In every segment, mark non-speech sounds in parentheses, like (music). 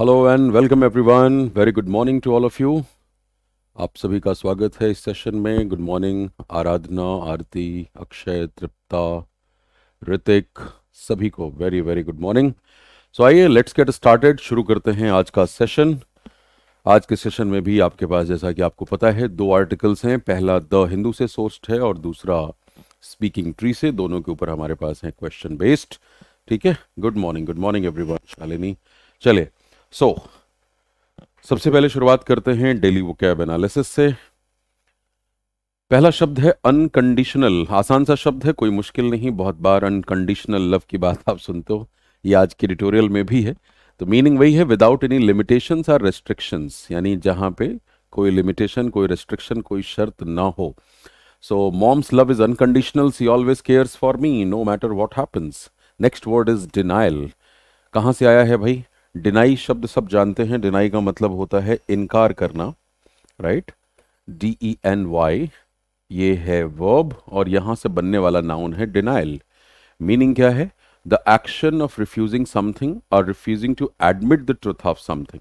Hello and welcome everyone very good morning to all of you आप सभी का स्वागत है इस सेशन में गुड मॉर्निंग आराधना आरती अक्षय तृप्ता ऋतिक सभी को very very good morning so आइए लेट्स गेट स्टार्टेड शुरू करते हैं आज का सेशन आज के सेशन में भी आपके पास जैसा कि आपको पता है दो आर्टिकल्स हैं पहला द हिंदू से सोर्स्ड है और दूसरा स्पीकिंग ट्री से दोनों के ऊपर हमारे पास है क्वेश्चन बेस्ड ठीक है good morning good morning everyone Shalini चले सो so, सबसे पहले शुरुआत करते हैं डेली वो कैब एनालिसिस से पहला शब्द है अनकंडीशनल आसान सा शब्द है कोई मुश्किल नहीं बहुत बार अनकंडीशनल लव की बात आप सुनते हो ये आज के एडिटोरियल में भी है तो मीनिंग वही है without any limitation or restrictions यानी जहां पे कोई लिमिटेशन कोई रेस्ट्रिक्शन कोई शर्त ना हो so mom's love is unconditional she always cares for me no matter what happens next word is denial कहाँ से आया है भाई डिनाई शब्द सब जानते हैं डिनाई का मतलब होता है इनकार करना right D E N Y ये है वर्ब और यहां से बनने वाला नाउन है डिनाइल मीनिंग क्या है the action of refusing something और refusing to admit the truth of something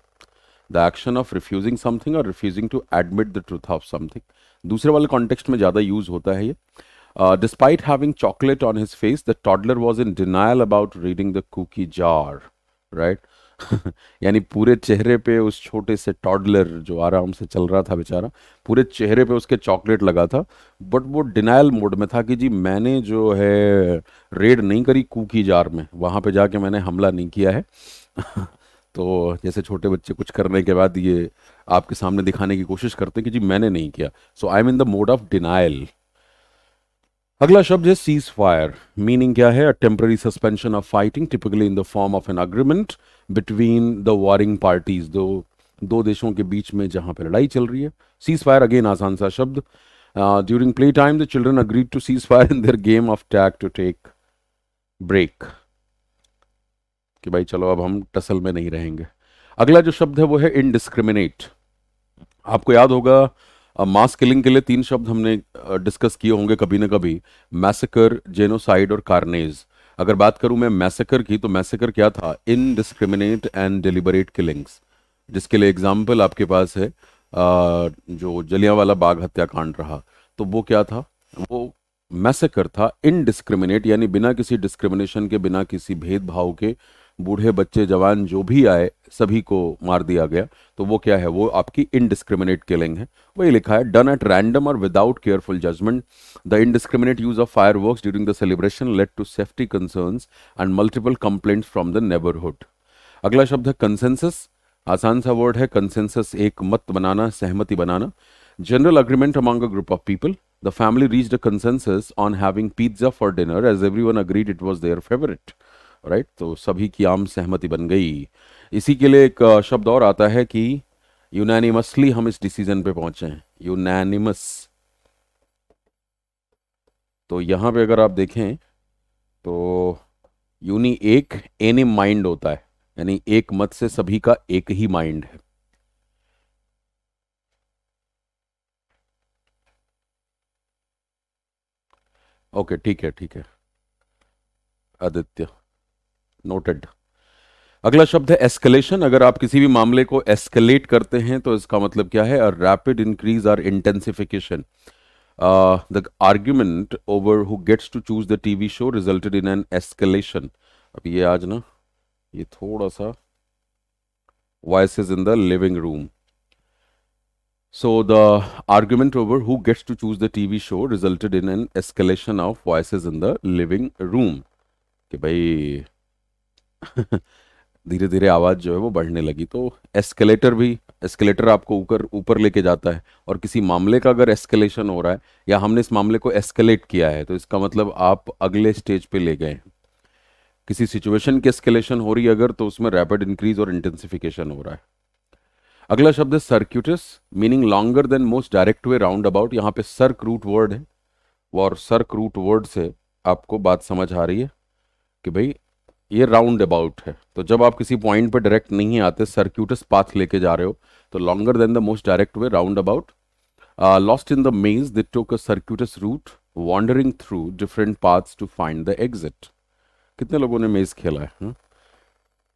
the action of refusing something और refusing to admit the truth of something दूसरे वाले कॉन्टेक्स्ट में ज़्यादा यूज होता है ये despite having chocolate on his face the toddler was in denial about reading the cookie jar right (laughs) यानी पूरे चेहरे पे उस छोटे से टॉडलर जो आराम से चल रहा था बेचारा पूरे चेहरे पे उसके चॉकलेट लगा था बट वो डिनाइल मोड में था कि जी मैंने जो है रेड नहीं करी कुकी जार में वहाँ पे जाके मैंने हमला नहीं किया है (laughs) तो जैसे छोटे बच्चे कुछ करने के बाद ये आपके सामने दिखाने की कोशिश करते हैं कि जी मैंने नहीं किया so I am in the mode of denial अगला शब्द है सीज फायर मीनिंग क्या है temporary suspension of fighting typically in the form of an agreement between the warring parties दो दो देशों के बीच में जहां पर लड़ाई चल रही है सीज फायर अगेन आसान सा शब्द during play time the children agreed to cease fire in their game of tag to take break कि भाई चलो अब हम टसल में नहीं रहेंगे अगला जो शब्द है वो है इनडिस्क्रिमिनेट आपको याद होगा मास किलिंग के लिए तीन शब्द हमने डिस्कस किए होंगे कभी ना कभी मैसेकर जेनोसाइड और कार्नेज अगर बात करूं मैं मैसेकर की तो मैसेकर क्या था इनडिस्क्रिमिनेट एंड डिलिबरेट किलिंग्स जिसके लिए एग्जाम्पल आपके पास है जो वाला बाघ हत्याकांड रहा तो वो क्या था वो मैसेकर था इनडिस्क्रिमिनेट यानी बिना किसी डिस्क्रिमिनेशन के बिना किसी भेदभाव के बूढ़े बच्चे जवान जो भी आए सभी को मार दिया गया तो वो क्या है वो आपकी इनडिस्क्रिमिनेट किलिंग है वही लिखा है डन एट रैंडम और without careful judgment the indiscriminate use of firework during the celebration led to safety concern and multiple complain from the neighbourhood अगला शब्द है कंसेंसस आसान सा वर्ड है कंसेंसस एक मत बनाना सहमति बनाना agreement agreement a group of people the family reach the consensus on having pizza for dinner as everyone agreed it was their favourite right तो सभी की आम सहमति बन गई इसी के लिए एक शब्द और आता है कि यूनानिमसली हम इस डिसीजन पे पहुंचे हैं यूनानिमस तो यहां पे अगर आप देखें तो यूनि एक एनी माइंड होता है यानी एक मत से सभी का एक ही माइंड है ओके ठीक है ठीक है आदित्य नोटेड अगला शब्द है एस्केलेशन अगर आप किसी भी मामले को एस्केलेट करते हैं तो इसका मतलब क्या है rapid increase or intensification the argument over who gets to choose the TV show resulted in an escalation अब ये आज ना ये थोड़ा सा voice in the living room So the argument over who gets to choose the TV show resulted in an escalation of voices in the living room कि भाई (laughs) धीरे धीरे आवाज़ जो है वो बढ़ने लगी तो एस्केलेटर भी एस्केलेटर आपको ऊपर ऊपर लेके जाता है और किसी मामले का अगर एस्केलेशन हो रहा है या हमने इस मामले को एस्केलेट किया है तो इसका मतलब आप अगले स्टेज पे ले गए हैं किसी सिचुएशन की एस्केलेशन हो रही है अगर तो उसमें रैपिड इंक्रीज और इंटेंसिफिकेशन हो रहा है अगला शब्द है circuitous meaning longer than most direct way roundabout यहाँ पे सर्क रूट वर्ड है और सर्क रूट वर्ड से आपको बात समझ आ रही है कि भाई ये राउंड अबाउट है तो जब आप किसी पॉइंट पर डायरेक्ट नहीं आते सर्क्यूटस पाथ लेके जा रहे हो तो longer than the most direct way roundabout lost in the maze they took a circuitous route wandering through different paths to find the exit कितने लोगों ने मेज खेला है हुँ?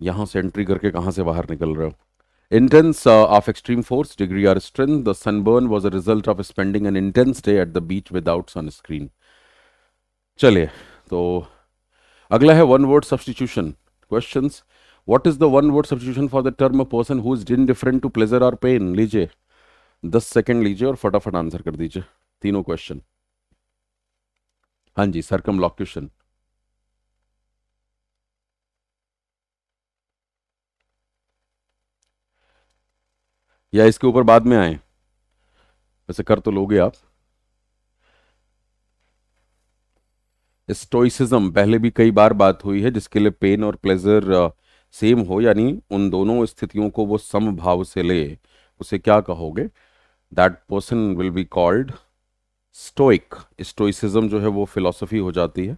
यहां से एंट्री करके कहां से बाहर निकल रहे हो intense of extreme force degree or strength the sunburn was a result of spending an intense day at the beach without sunscreen चलिए तो अगला है one word substitution question what is the one word substitution for the term person who is indifferent to pleasure और pain लीजिए दस second लीजिए और फटाफट आंसर कर दीजिए तीनों क्वेश्चन हाँ जी सरकम लॉक्यूशन या इसके ऊपर बाद में आए वैसे कर तो लोगे आप स्टोइसिज्म पहले भी कई बार बात हुई है जिसके लिए पेन और प्लेजर सेम हो यानी उन दोनों स्थितियों को वो समभाव से ले उसे क्या कहोगे that person will be called stoic stoicism जो है वो फिलॉसफी हो जाती है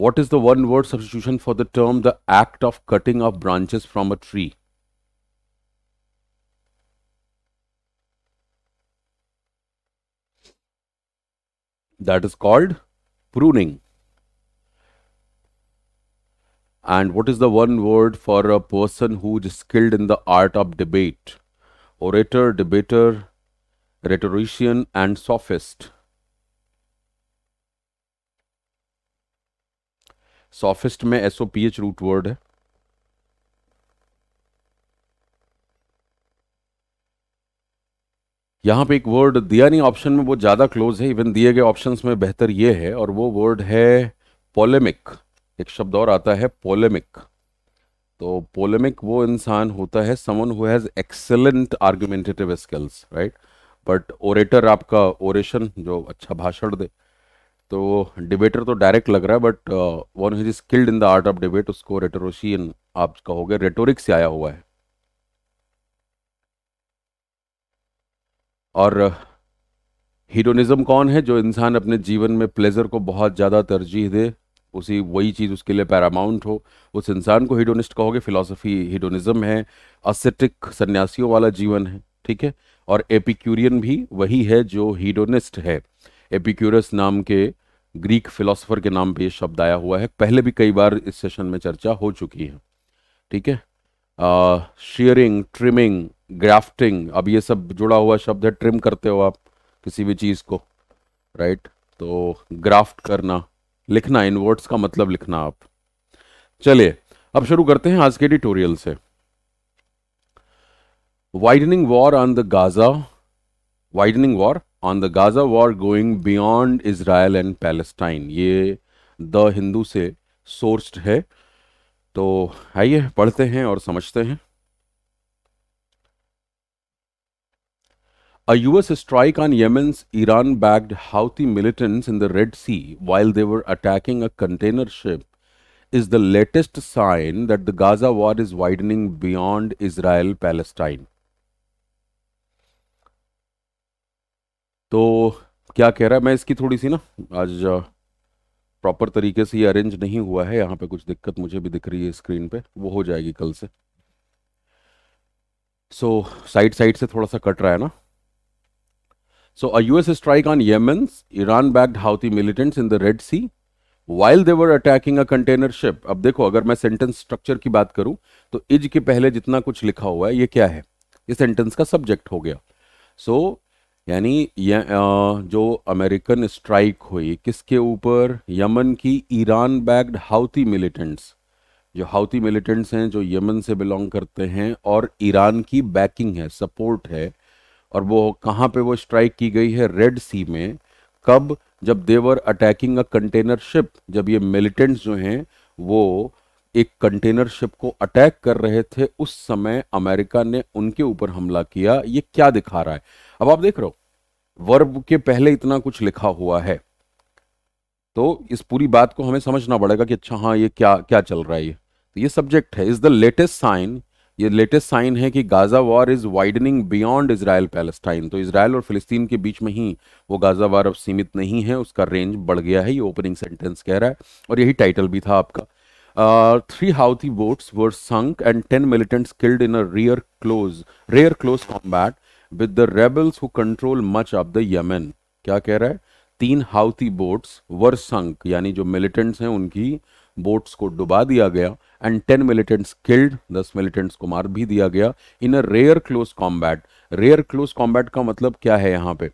what is the one word substitution for the term the act of cutting off branches from a tree that is called pruning. And what is the one word for a person who is skilled in the art of debate? Orator, debater, rhetorician, and sophist. Sophist में S O P H root word है यहाँ पे एक word दिया नहीं option में वो ज़्यादा क्लोज है इवन दिए गए ऑप्शन में बेहतर ये है और वो वर्ड है पोलेमिक एक शब्द और आता है पोलेमिक तो पोलेमिक वो इंसान होता है someone who has excellent argumentative skills right but orator आपका ओरेशन जो अच्छा भाषण दे तो डिबेटर तो डायरेक्ट लग रहा है but one his skilled in the art of debate उसको रेटोरोशियन आप कहोगे रेटोरिक से आया हुआ है और हीरोनिज्म कौन है जो इंसान अपने जीवन में प्लेजर को बहुत ज़्यादा तरजीह दे उसी वही चीज़ उसके लिए पैरामाउंट हो उस इंसान को हीडोनिस्ट कहोगे फिलोसफी हीडोनिज्म है असेटिक सन्यासियों वाला जीवन है ठीक है और एपिक्यूरियन भी वही है जो हीडोनिस्ट है एपिक्यूरस नाम के ग्रीक फिलोसोफर के नाम पे ये शब्द आया हुआ है पहले भी कई बार इस सेशन में चर्चा हो चुकी है ठीक है शेयरिंग ट्रिमिंग ग्राफ्टिंग अब ये सब जुड़ा हुआ शब्द है ट्रिम करते हो आप किसी भी चीज़ को राइट तो ग्राफ्ट करना लिखना इन वर्ड्स का मतलब लिखना आप चलिए अब शुरू करते हैं आज के एडिटोरियल से widening war on the Gaza widening war on the Gaza war going beyond Israel and Palestine ये द हिंदू से सोर्स्ड है तो आइए पढ़ते हैं और समझते हैं A US strike on Yemen's Iran backed Houthi militants in the Red Sea while they were attacking a container ship is the latest sign that the Gaza war is widening beyond Israel Palestine. तो क्या कह रहा है मैं इसकी थोड़ी सी ना आज प्रॉपर तरीके से ये अरेंज नहीं हुआ है यहाँ पे कुछ दिक्कत मुझे भी दिख रही है स्क्रीन पे वो हो जाएगी कल से सो साइड साइड से थोड़ा सा कट रहा है ना So a US strike on Yemen's Iran-backed Houthi militants in the Red Sea while they were attacking a container ship. अब देखो अगर मैं सेंटेंस स्ट्रक्चर की बात करूं तो इज के पहले जितना कुछ लिखा हुआ है ये क्या है ये सेंटेंस का सब्जेक्ट हो गया सो so, यानी जो अमेरिकन स्ट्राइक हुई किसके ऊपर यमन की ईरान बैग्ड हाउती मिलिटेंट्स जो हाउती मिलिटेंट्स हैं जो यमन से बिलोंग करते हैं और ईरान की बैकिंग है सपोर्ट है और वो कहाँ पे वो स्ट्राइक की गई है रेड सी में कब जब they were attacking a container ship जब ये मिलिटेंट्स जो हैं वो एक कंटेनर शिप को अटैक कर रहे थे उस समय अमेरिका ने उनके ऊपर हमला किया ये क्या दिखा रहा है अब आप देख रहे हो वर्ब के पहले इतना कुछ लिखा हुआ है तो इस पूरी बात को हमें समझना पड़ेगा कि अच्छा हाँ ये क्या क्या चल रहा है ये तो ये सब्जेक्ट है इज द लेटेस्ट साइन ये लेटेस्ट साइन है कि Gaza war is widening beyond Israel Palestine तो इसराइल और फिलिस्तीन के बीच में ही वो गाज़ा वॉर अब सीमित नहीं है उसका रेंज बढ़ गया है ये ओपनिंग सेंटेंस कह रहा है और यही टाइटल भी था आपका three Houthi boats were sunk and ten militants killed in a rear close rare close combat with the rebels who control much of the Yemen क्या कह रहा है तीन हाउथी बोट्स वर संक यानी जो मिलिटेंट्स हैं उनकी बोट्स को डुबा दिया गया एंड टेन मिलिटेंट्स किल्ड दस मिलिटेंट्स को मार भी दिया गया in a rare close combat rare close combat का मतलब क्या है यहाँ पे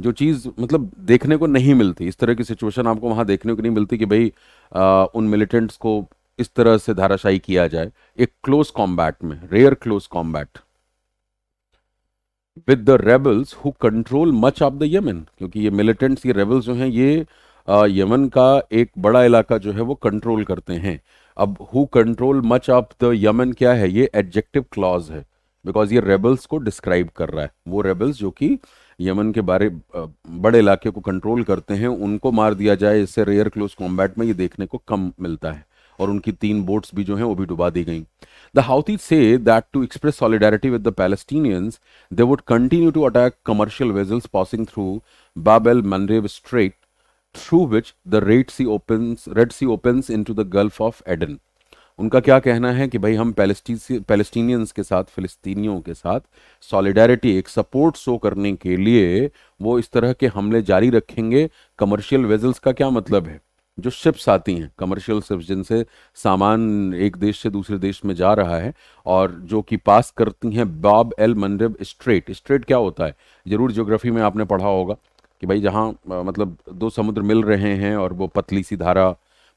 जो चीज़ मतलब देखने को नहीं मिलती इस तरह की सिचुएशन आपको वहाँ देखने को नहीं मिलती कि भाई उन मिलिटेंट्स को इस तरह से धाराशाही किया जाए एक क्लोज कॉम्बैट में rare close combat with the rebels who control much of the Yemen क्योंकि ये मिलिटेंट्स ये रेबल्स जो हैं ये यमन का एक बड़ा इलाका जो है वो कंट्रोल करते हैं अब who control much of the Yemen क्या है ये एडजेक्टिव क्लॉज है बिकॉज ये रेबल्स को डिस्क्राइब कर रहा है वो रेबल्स जो कि यमन के बारे बड़े इलाके को कंट्रोल करते हैं उनको मार दिया जाए इससे रेयर क्लोज कॉम्बैट में ये देखने को कम मिलता है और उनकी तीन बोट्स भी जो हैं वो भी डुबा दी गई द हाउथी से that to express solidarity with the Palestinians they would continue to attack commercial vessels passing through Bab el मनरेव strait which the Red Sea open Red Sea open into the Gulf of Aden उनका क्या कहना है कि भाई हम Palestinians के साथ फिलिस्तीनियों के साथ सॉलिडारिटी एक सपोर्ट शो करने के लिए वो इस तरह के हमले जारी रखेंगे कमर्शियल वेजल्स का क्या मतलब है जो शिप्स आती हैं कमर्शियल शिप्स जिनसे सामान एक देश से दूसरे देश में जा रहा है और जो कि पास करती हैं Bab el Mandeb strait strait क्या होता है ज़रूर ज्योग्राफी में आपने पढ़ा होगा कि भाई जहाँ मतलब दो समुद्र मिल रहे हैं और वो पतली सी धारा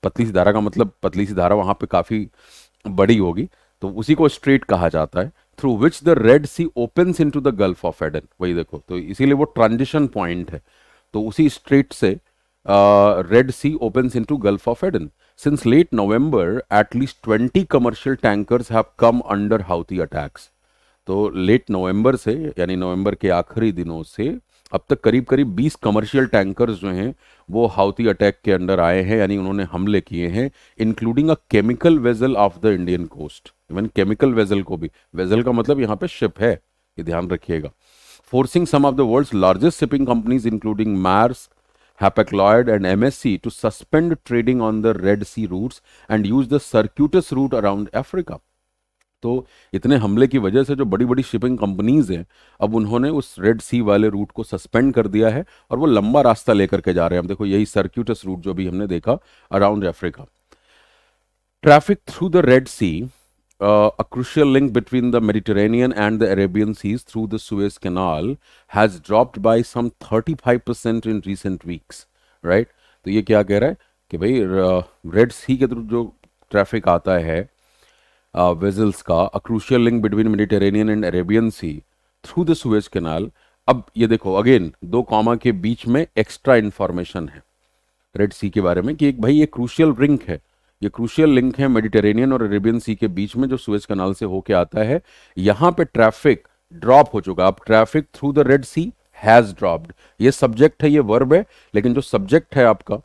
पतली सी धारा का मतलब पतली सी धारा वहाँ पे काफ़ी बड़ी होगी तो उसी को स्ट्रेट कहा जाता है through which the Red Sea open into the Gulf of Aden वही देखो तो इसीलिए वो ट्रांजिशन पॉइंट है तो उसी स्ट्रेट से Red Sea open into Gulf of Aden since late November at least twenty commercial tankers have come under Houthi attacks तो लेट नवंबर से यानी नवंबर के आखिरी दिनों से अब तक करीब करीब 20 कमर्शियल टैंकर जो हैं वो हाउती अटैक के अंडर आए हैं यानी उन्होंने हमले किए हैं including a chemical vessel off the Indian coast even chemical vessel को भी वेजल का मतलब यहाँ पे शिप है ये ध्यान रखिएगा forcing some of the world largest shipping companies including Maersk Hapag Lloyd and M to suspend trading on the Red Sea route and use the circuitous route around Africa तो इतने हमले की वजह से जो बड़ी बड़ी शिपिंग कंपनीज हैं अब उन्होंने उस रेड सी वाले रूट को सस्पेंड कर दिया है और वो लंबा रास्ता लेकर के जा रहे हैं हम देखो यही सर्क्यूटस रूट जो भी हमने देखा around Africa traffic through the Red Sea a crucial link between the Mediterranean and the Arabian seas through the Suez Canal has dropped by some 35% in recent weeks right तो ये क्या कह रहा है कि भाई रेड सी के through जो ट्रैफिक आता है वेजल्स का a crucial link between Mediterranean and Arabian Sea through the Suez canal अब ये देखो अगेन दो कॉमा के बीच में एक्स्ट्रा इन्फॉर्मेशन है रेड सी के बारे में कि एक भाई ये क्रूशियल रिंक है ये क्रूशियल लिंक है मेडिटेरेनियन और अरेबियन सी के बीच में जो सुएज कैनाल से होके आता है यहाँ पे ट्रैफिक ड्रॉप हो चुका अब traffic through the Red Sea has dropped ये सब्जेक्ट है ये वर्ब है लेकिन जो सब्जेक्ट है आपका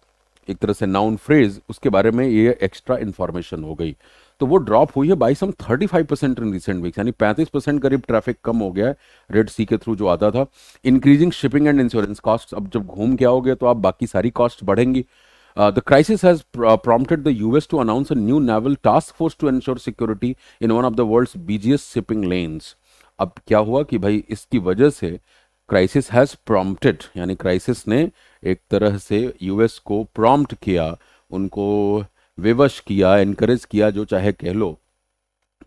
एक तरह से नाउन फ्रेज उसके बारे में ये एक्स्ट्रा इंफॉर्मेशन हो गई तो वो ड्रॉप हुई है by some thirty five percent in recent weeks यानी पैंतीस परसेंट करीब ट्रैफिक कम हो गया है रेड सी के थ्रू जो आता था increasing shipping and insurance cost अब जब घूम के आओगे तो आप बाकी सारी कॉस्ट बढ़ेंगी the crisis has prompted the U S to announce a new naval task force to ensure security in one of the world busiest shipping lanes. अब क्या हुआ कि भाई इसकी वजह से क्राइसिस हैज़ प्रॉम्प्टेड यानी क्राइसिस ने एक तरह से यूएस को प्रॉम्प्ट किया उनको विवश किया इनक्रेज किया जो चाहे कह लो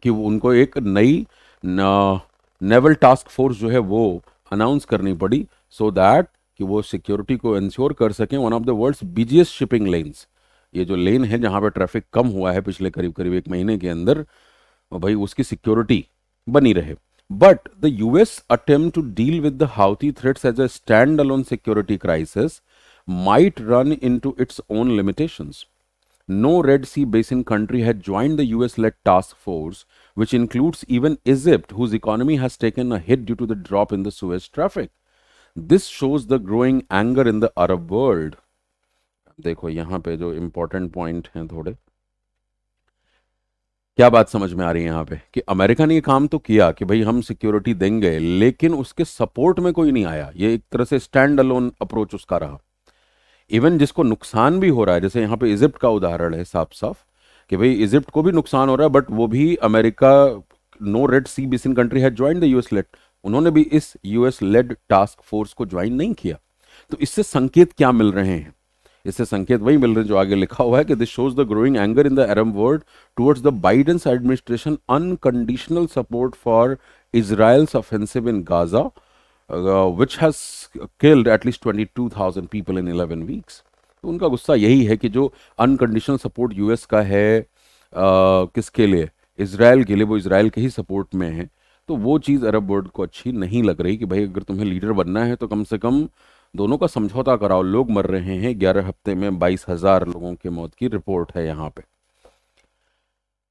कि उनको एक नई नेवल टास्क फोर्स जो है वो अनाउंस करनी पड़ी सो so दैट कि वो सिक्योरिटी को इंश्योर कर सकें one of the world's busiest shipping lanes ये जो लेन है जहाँ पर ट्रैफिक कम हुआ है पिछले करीब करीब एक महीने के अंदर भाई उसकी सिक्योरिटी बनी रहे but the US attempt to deal with the Houthi threats as a stand alone security crisis might run into its own limitations no Red Sea basin country had joined the US led task force, which includes even Egypt, whose economy has taken a hit due to the drop in the Suez traffic. This shows the growing anger in the Arab world. देखो यहाँ पे जो important point हैं थोड़े क्या बात समझ में आ रही है यहाँ पे कि अमेरिका ने ये काम तो किया कि भाई हम सिक्योरिटी देंगे लेकिन उसके सपोर्ट में कोई नहीं आया ये एक तरह से स्टैंड अलोन अप्रोच उसका रहा इवन जिसको नुकसान भी हो रहा है जैसे यहाँ पे इजिप्ट का उदाहरण है साफ साफ कि भाई इजिप्ट को भी नुकसान हो रहा है बट वो भी America no Red Sea basin country है ज्वाइन द यूएस लेड उन्होंने भी इस यूएस लेड टास्क फोर्स को ज्वाइन नहीं किया तो इससे संकेत क्या मिल रहे हैं इससे संकेत वही मिल रहे हैं जो आगे लिखा हुआ है कि this shows the growing anger in the Arab world towards the Biden's administration unconditional support for Israel's offensive in Gaza which has killed at least twenty two thousand people in eleven weeks तो उनका गुस्सा यही है कि जो unconditional support US का है uh, किसके लिए इसराइल के लिए वो इसराइल के ही सपोर्ट में है तो वो चीज़ अरब वर्ल्ड को अच्छी नहीं लग रही कि भाई अगर तुम्हें लीडर बनना है तो कम से कम दोनों का समझौता कराओ लोग मर रहे हैं ग्यारह हफ्ते में बाईस हज़ार लोगों की मौत की रिपोर्ट है यहाँ पे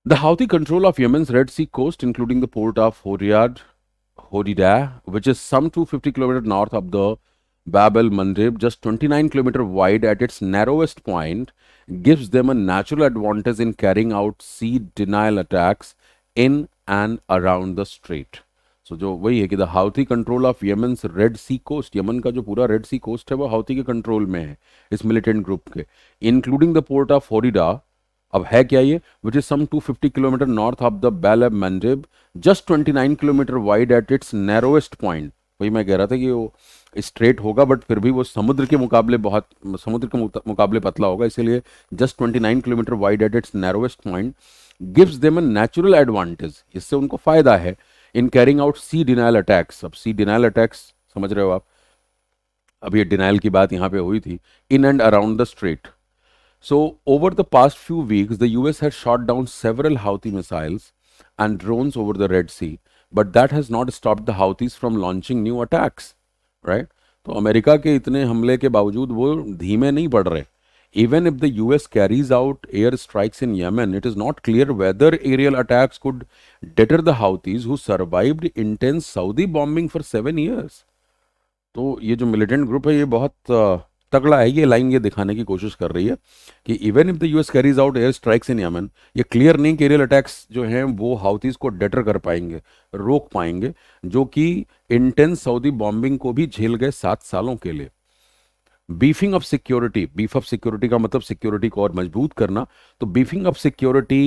the Houthi control of Yemen's Red Sea coast including the port of Hodeidah Hodida, which is some 250 km north of the Babel Mandib, just 29 km wide at its narrowest point, gives them a natural advantage in carrying out sea denial attacks in and around the strait. So so, जो वही है कि the Houthi control of Yemen Red Sea coast Yemen का जो पूरा red Sea coast है वो Houthi के कंट्रोल में है इस मिलिटेंट ग्रुप के including the port of Hodeidah अब है क्या ये which is some 250 kilometre north of the Bab el Mandeb just 29 kilometre wide at its narrowest point वही मैं कह रहा था कि वो स्ट्रेट होगा बट फिर भी वो समुद्र के मुकाबले बहुत समुद्र के मुकाबले पतला होगा इसीलिए just 29 kilometre wide at its narrowest point gives them a natural advantage इससे उनको फायदा है in carrying out sea denial attacks अब सी डिनाइल अटैक्स समझ रहे हो आप अब ये डिनाइल की बात यहाँ पे हुई थी in and around the strait So, over the past few weeks, the US has shot down several Houthi missiles and drones over the Red Sea, but that has not stopped the Houthis from launching new attacks, right? So America के इतने even if the US carries out air strikes in Yemen, it is not clear whether aerial attacks could deter the Houthis who survived intense Saudi bombing for seven years. So ये militant group है ये बहुत तगड़ा है ये line ये दिखाने की कोशिश कर रही है कि even if the US carries out air strikes in Yemen ये क्लियर नहीं कि एरियल अटैक्स जो हैं वो हाउथीज को डेटर कर पाएंगे रोक पाएंगे जो कि इंटेंस सऊदी बॉम्बिंग को भी झेल गए सात सालों के लिए beefing of security beef of security का मतलब सिक्योरिटी को और मजबूत करना तो beefing of security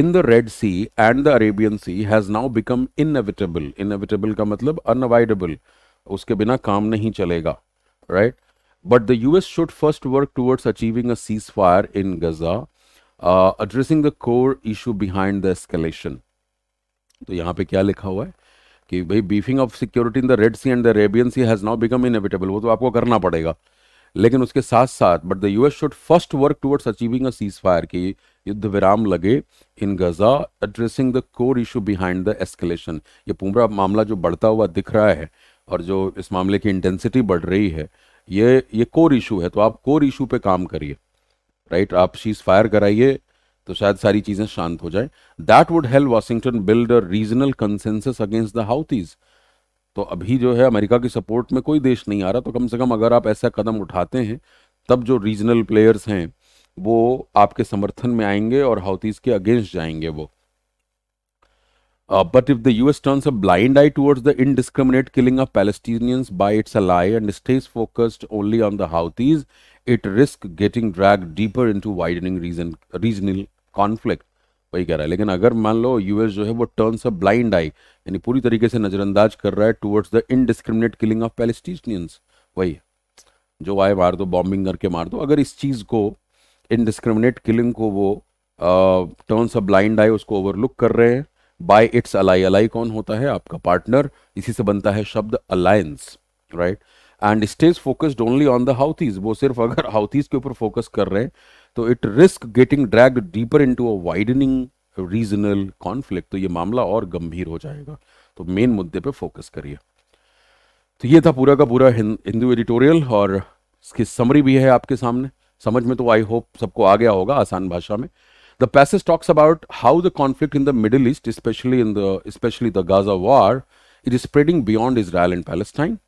in the Red Sea and the Arabian Sea has now become inevitable inevitable का मतलब अनअवॉइडेबल उसके बिना काम नहीं चलेगा right right? But the US should first work towards achieving a ceasefire in Gaza, uh, addressing the core issue behind the escalation. तो यहाँ पे क्या लिखा हुआ है कि भाई beefing of security in the Red Sea and the Arabian Sea has not become inevitable वो तो आपको करना पड़ेगा लेकिन उसके साथ साथ but the US should first work towards achieving a ceasefire की युद्ध विराम लगे in Gaza addressing the core issue behind the escalation ये पूरा मामला जो बढ़ता हुआ दिख रहा है और जो इस मामले की इंटेंसिटी बढ़ रही है ये ये कोर इशू है तो आप कोर इशू पे काम करिए राइट आप सीज फायर कराइए तो शायद सारी चीजें शांत हो जाए that would help Washington build a regional consensus against the Houthis तो अभी जो है अमेरिका की सपोर्ट में कोई देश नहीं आ रहा तो कम से कम अगर आप ऐसा कदम उठाते हैं तब जो रीजनल प्लेयर्स हैं वो आपके समर्थन में आएंगे और हाउथीज के अगेंस्ट जाएंगे वो Uh, but if the US turns a blind eye towards the indiscriminate killing of Palestinians by its ally and stays focused only on the Houthis, it risks getting dragged deeper into widening region, regional conflict. वही कह रहा है लेकिन अगर मान लो US जो है वो टर्न्स अ ब्लाइंड आई यानी पूरी तरीके से नज़रअंदाज कर रहा है towards the indiscriminate killing of Palestinians वही जो आए मार दो बॉम्बिंग करके मार दो अगर इस चीज़ को इनडिस्क्रिमिनेट किलिंग को वो टर्न्स अ ब्लाइंड आई उसको ओवरलुक कर रहे हैं बाय इट्स अलाई अलाई कौन होता है आपका पार्टनर इसी से बनता है शब्द alliance right and stage focused only on the Houthis वो सिर्फ अगर हाउथीज के ऊपर फोकस कर रहे हैं तो it risk getting drag deeper into a widening regional conflict तो ये मामला और गंभीर हो जाएगा तो मेन मुद्दे पे फोकस करिए तो ये था पूरा का पूरा हिंदू एडिटोरियल और इसकी समरी भी है आपके सामने समझ में तो आई होप सबको आ गया होगा आसान भाषा में The passage talks about how the conflict in the Middle East, especially in the especially the Gaza war, it is spreading beyond Israel and Palestine.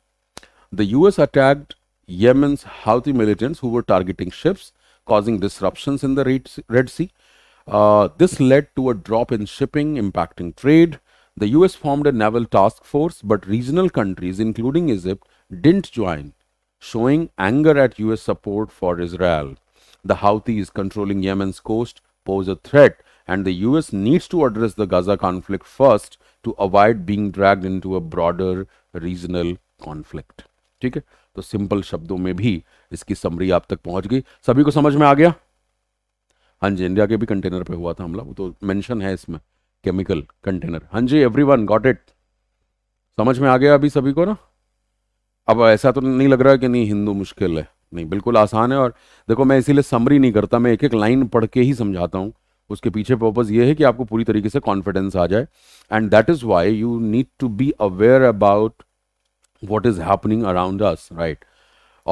The US attacked Yemen's Houthi militants who were targeting ships, causing disruptions in the Red Sea. Uh, this led to a drop in shipping, impacting trade. The US formed a naval task force, but regional countries, including Egypt, didn't join, showing anger at US support for Israel. The Houthis controlling Yemen's coast pose a threat and the US needs to address the Gaza conflict first to avoid being dragged into a broader regional conflict. ठीक है तो simple शब्दों में भी इसकी summary आप तक पहुंच गई सभी को समझ में आ गया हाँ जी इंडिया के भी कंटेनर पे हुआ था हमला वो तो मेंशन है इसमें केमिकल कंटेनर हाँ जी एवरीवन गॉट इट समझ में आ गया अभी सभी को ना अब ऐसा तो नहीं लग रहा कि नहीं हिंदू मुश्किल है नहीं बिल्कुल आसान है और देखो मैं इसीलिए समरी नहीं करता मैं एक एक लाइन पढ़ के ही समझाता हूँ उसके पीछे पर्पज़ ये है कि आपको पूरी तरीके से कॉन्फिडेंस आ जाए and that is why you need to be aware about what is happening around us right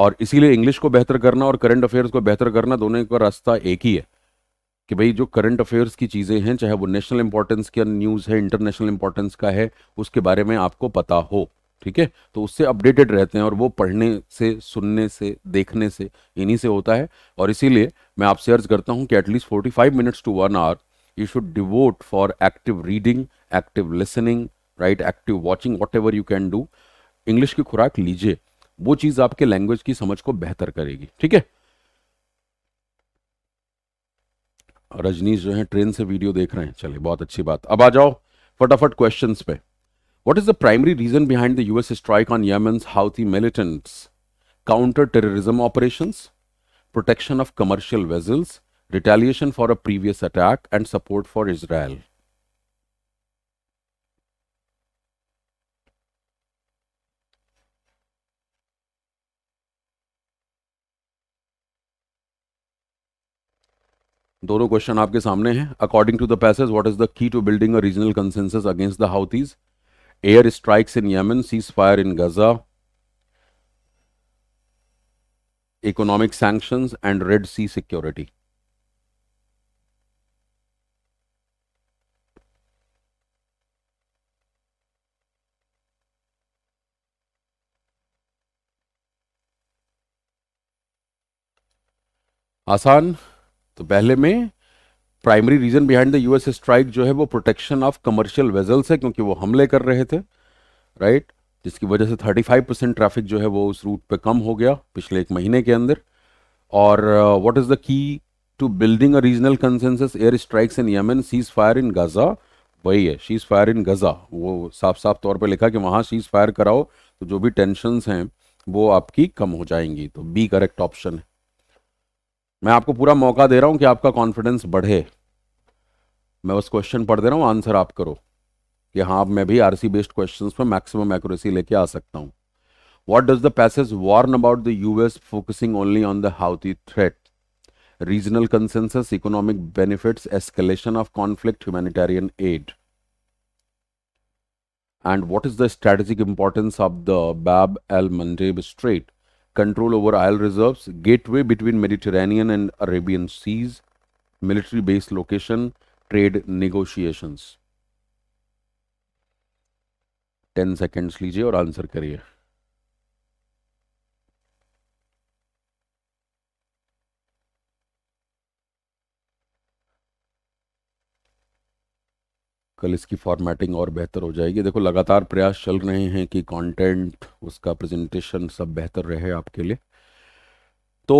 और इसीलिए इंग्लिश को बेहतर करना और करंट अफेयर्स को बेहतर करना दोनों का रास्ता एक ही है कि भाई जो करंट अफेयर्स की चीज़ें हैं चाहे वो नेशनल इंपॉर्टेंस की न्यूज़ है इंटरनेशनल इंपॉर्टेंस का है उसके बारे में आपको पता हो ठीक है तो उससे अपडेटेड रहते हैं और वो पढ़ने से सुनने से देखने से इन्हीं से होता है और इसीलिए मैं आपसे अर्ज करता हूँ कि at least forty five minutes to one hour you should devote for active reading active listening right active watching whatever you can do English की खुराक लीजिए वो चीज़ आपके लैंग्वेज की समझ को बेहतर करेगी ठीक है रजनीश जो है ट्रेन से वीडियो देख रहे हैं चलिए बहुत अच्छी बात अब आ जाओ फटाफट क्वेश्चंस पे What is the primary reason behind the US strike on Yemen's Houthi militants? Counter-terrorism operations, protection of commercial vessels, retaliation for a previous attack, and support for Israel. दोनों क्वेश्चन आपके सामने हैं according to the passage what is the key to building a regional consensus against the Houthis air strikes in Yemen, ceasefire in Gaza, economic sanctions and Red Sea security. आसान तो पहले में primary reason behind the US strike जो है वो protection of commercial vessels है क्योंकि वो हमले कर रहे थे राइट right? जिसकी वजह से 35 परसेंट ट्रैफिक जो है वो उस रूट पे कम हो गया पिछले एक महीने के अंदर और what is the key to building a regional consensus air strikes in Yemen cease fire in Gaza वही है शीज फायर इन गज़ा वो साफ साफ तौर पे लिखा कि वहाँ शीज फायर कराओ तो जो भी टेंशनस हैं वो आपकी कम हो जाएंगी तो बी करेक्ट ऑप्शन है मैं आपको पूरा मौका दे रहा हूं कि आपका कॉन्फिडेंस बढ़े मैं उस क्वेश्चन पढ़ दे रहा हूं आंसर आप करो कि हाँ मैं भी आरसी बेस्ड क्वेश्चन पर मैक्सिमम एक्यूरेसी लेके आ सकता हूं what does the passage warn about the US focusing only on the Houthi threat regional consensus economic benefits escalation of conflict humanitarian aid and what is the strategic importance of the Bab el Mandeb strait control over oil reserves, gateway between Mediterranean and Arabian seas, military base location, trade negotiations. 10 seconds लीजिए और answer career. कल इसकी formatting और बेहतर हो जाएगी देखो लगातार प्रयास चल रहे हैं कि कंटेंट उसका प्रेजेंटेशन सब बेहतर रहे आपके लिए तो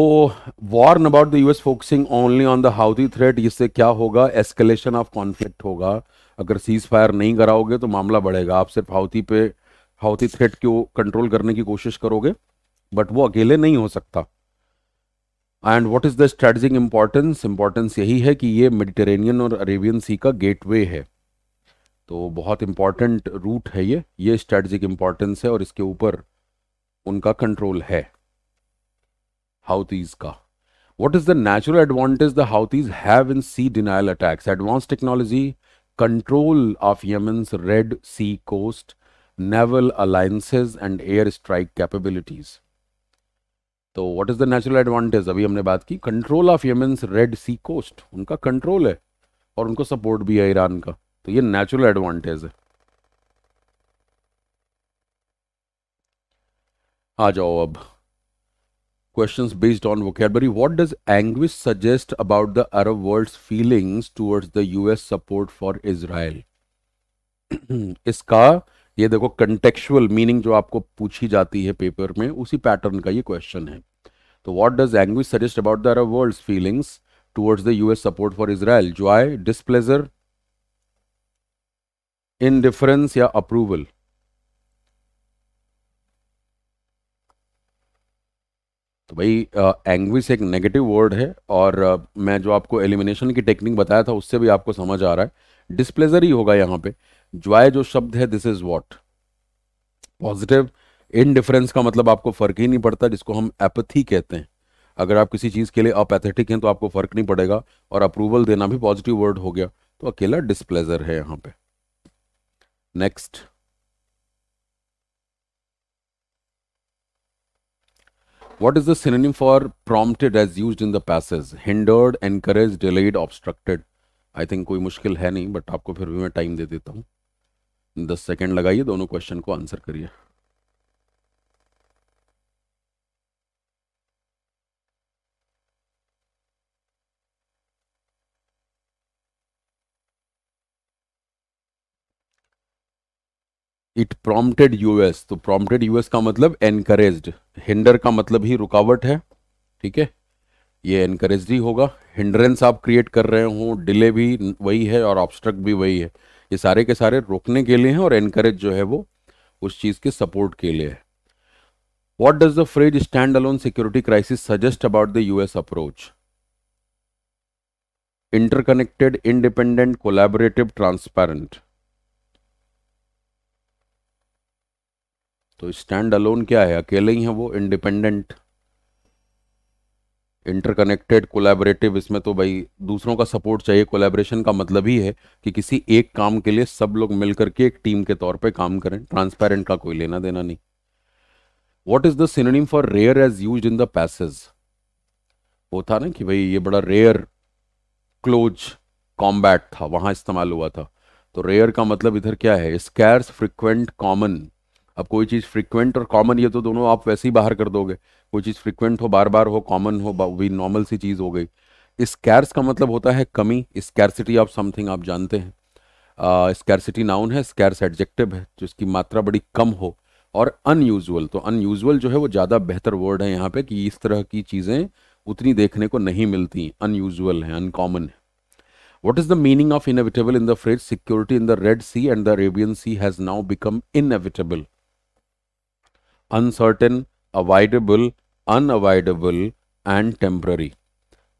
warn about the US focusing only on the Houthi threat इससे क्या होगा एस्केलेशन ऑफ कॉन्फ्लिक्ट होगा अगर सीज फायर नहीं कराओगे तो मामला बढ़ेगा आप सिर्फ हाउथी पे हाउथी थ्रेट को कंट्रोल करने की कोशिश करोगे बट वो अकेले नहीं हो सकता and what is the strategic importance importance यही है कि ये मेडिटेरेनियन और अरेबियन सी का गेटवे है तो बहुत इम्पॉर्टेंट रूट है ये ये स्ट्रेटजिक इम्पॉर्टेंस है और इसके ऊपर उनका कंट्रोल है हाउतीज का what is the natural advantage the Houthis have in sea denial attacks advance technology control of Yemen's Red Sea coast naval alliances and air strike capabilities तो what is the natural advantage अभी हमने बात की control of Yemen's Red Sea coast उनका control है और उनको support भी है ईरान का तो ये नेचुरल एडवांटेज है आ जाओ अब question based on vocabulary. What does Anguish suggest about the Arab world feelings towards the US support for Israel इसका ये देखो कंटेक्चुअल मीनिंग जो आपको पूछी जाती है पेपर में उसी पैटर्न का ये क्वेश्चन है तो what does anguish suggest about the Arab world feelings towards the US support for Israel I displeasure indifference या अप्रूवल तो भाई एंग्विस एक नेगेटिव वर्ड है और आ, मैं जो आपको एलिमिनेशन की टेक्निक बताया था उससे भी आपको समझ आ रहा है डिस्प्लेजर ही होगा यहाँ पे ज्वाय जो शब्द है this is what positive indifference का मतलब आपको फर्क ही नहीं पड़ता जिसको हम एपथी कहते हैं अगर आप किसी चीज़ के लिए अपैथेटिक हैं तो आपको फर्क नहीं पड़ेगा और अप्रूवल देना भी पॉजिटिव वर्ड हो गया तो अकेला डिस्प्लेजर है यहाँ पे next what is the synonym for prompted as used in the passage hindered encouraged delayed obstructed I think कोई मुश्किल है नहीं बट आपको फिर भी मैं टाइम दे देता हूँ दस सेकेंड लगाइए दोनों क्वेश्चन को आंसर करिए इट प्रॉम्प्टेड यूएस तो प्रॉम्प्टेड यूएस का मतलब एनकरेज हिंडर का मतलब ही रुकावट है ठीक है ये एनकरेज ही होगा हिंड्रेंस आप क्रिएट कर रहे हो डिले भी वही है और ऑब्स्ट्रक्ट भी वही है ये सारे के सारे रोकने के लिए हैं और एनकरेज जो है वो उस चीज़ के सपोर्ट के लिए है what does the phrase stand alone security crisis suggest about the US approach interconnected independent collaborative transparent तो स्टैंड अलोन क्या है अकेले ही है वो इंडिपेंडेंट इंटरकनेक्टेड कोलैबोरेटिव इसमें तो भाई दूसरों का सपोर्ट चाहिए कोलैबोरेशन का मतलब ही है कि किसी एक काम के लिए सब लोग मिलकर के एक टीम के तौर पे काम करें ट्रांसपेरेंट का कोई लेना देना नहीं what is the synonym for rare as use in the passage वो था ना कि भाई ये बड़ा रेयर क्लोज कॉम्बैट था वहां इस्तेमाल हुआ था तो रेयर का मतलब इधर क्या है स्कैर्स फ्रिक्वेंट कॉमन अब कोई चीज़ फ्रिक्वेंट और कॉमन ये तो दोनों आप वैसे ही बाहर कर दोगे कोई चीज़ फ्रिक्वेंट हो बार बार हो कॉमन हो भी नॉर्मल सी चीज़ हो गई स्कैर्स का मतलब होता है कमी स्कैरसिटी ऑफ समथिंग आप जानते हैं स्कैरसिटी नाउन है स्कैर्स एडजेक्टिव है जिसकी मात्रा बड़ी कम हो और अनयूजल तो अनयूजल जो है वो ज़्यादा बेहतर वर्ड है यहाँ पे कि इस तरह की चीज़ें उतनी देखने को नहीं मिलती अनयूजल है अनकॉमन है what is the meaning of inevitable in the phrase security in the Red Sea and the Arabian sea has now become inevitable? Uncertain avoidable unavoidable and temporary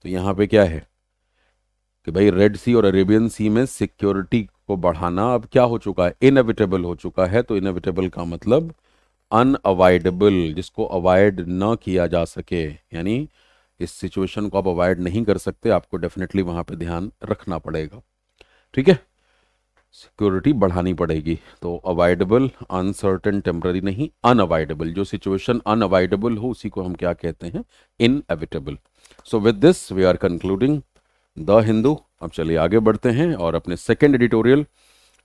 तो यहाँ पे क्या है कि भाई रेड सी और अरेबियन सी में सिक्योरिटी को बढ़ाना अब क्या हो चुका है इनएविटेबल हो चुका है तो इनएविटेबल का मतलब अनअवॉइडेबल जिसको अवॉइड ना किया जा सके यानी इस सिचुएशन को आप अवॉइड नहीं कर सकते आपको डेफिनेटली वहां पे ध्यान रखना पड़ेगा ठीक है सिक्योरिटी बढ़ानी पड़ेगी तो अवॉइडेबल अनसर्टन टेम्प्ररी नहीं अनअवॉइडेबल जो सिचुएशन अनअवॉइडेबल हो उसी को हम क्या कहते हैं evitable so with this we are concluding the Hindu अब चलिए आगे बढ़ते हैं और अपने सेकेंड एडिटोरियल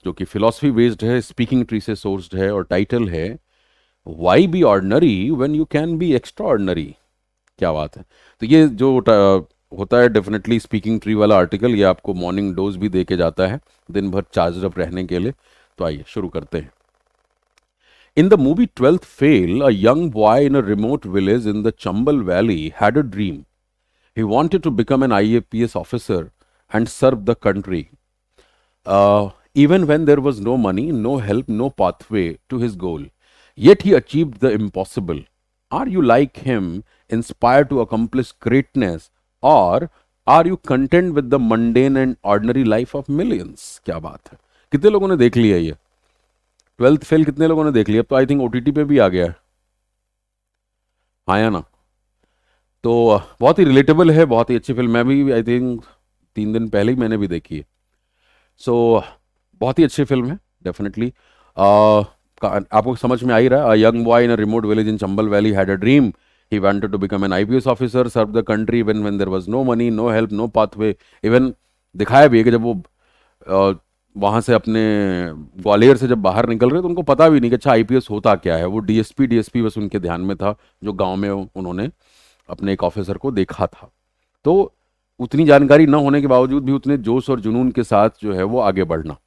जो कि फिलोसफी बेस्ड है स्पीकिंग ट्री से सोर्स्ड है और टाइटल है why be ordinary when you can be extraordinary क्या बात है तो ये जो होता है डेफिनेटली स्पीकिंग ट्री वाला आर्टिकल ये आपको मॉर्निंग डोज भी देके जाता है दिन भर चार्जरअप रहने के लिए तो आइए शुरू करते हैं in the movie Twelfth Fail a young boy in a remote village in the Chambal valley had a dream he wanted to become an I A P S officer and serve the country even when there was no money no help no pathway to his goal yet he achieve the impossible are you like him inspire to accomplish greatness or are you content with the mundane and ordinary life of millions क्या बात है कितने लोगों ने देख लिया ये twelfth fail कितने लोगों ने देख लिया तो आई थिंक ओटीटी पे भी आ गया है आया हाँ ना तो बहुत ही रिलेटेबल है बहुत ही अच्छी फिल्म मैं भी आई थिंक तीन दिन पहले ही मैंने भी देखी है सो so, बहुत ही अच्छी फिल्म है डेफिनेटली uh, आपको समझ में आ ही रहा है young boy in a remote village in Chambal valley had a dream He wanted to become an IPS officer, serve the country when, when there was no money, no help, no pathway. Even dikhaya bhi hai ki jab wo वहाँ से अपने ग्वालियर से जब बाहर निकल रहे तो उनको पता भी नहीं कि अच्छा आईपीएस होता क्या है वो डीएसपी डीएसपी बस उनके ध्यान में था जो गांव में उन्होंने अपने एक ऑफिसर को देखा था तो उतनी जानकारी न होने के बावजूद भी उतने जोश और जुनून के साथ जो है वो आगे बढ़ना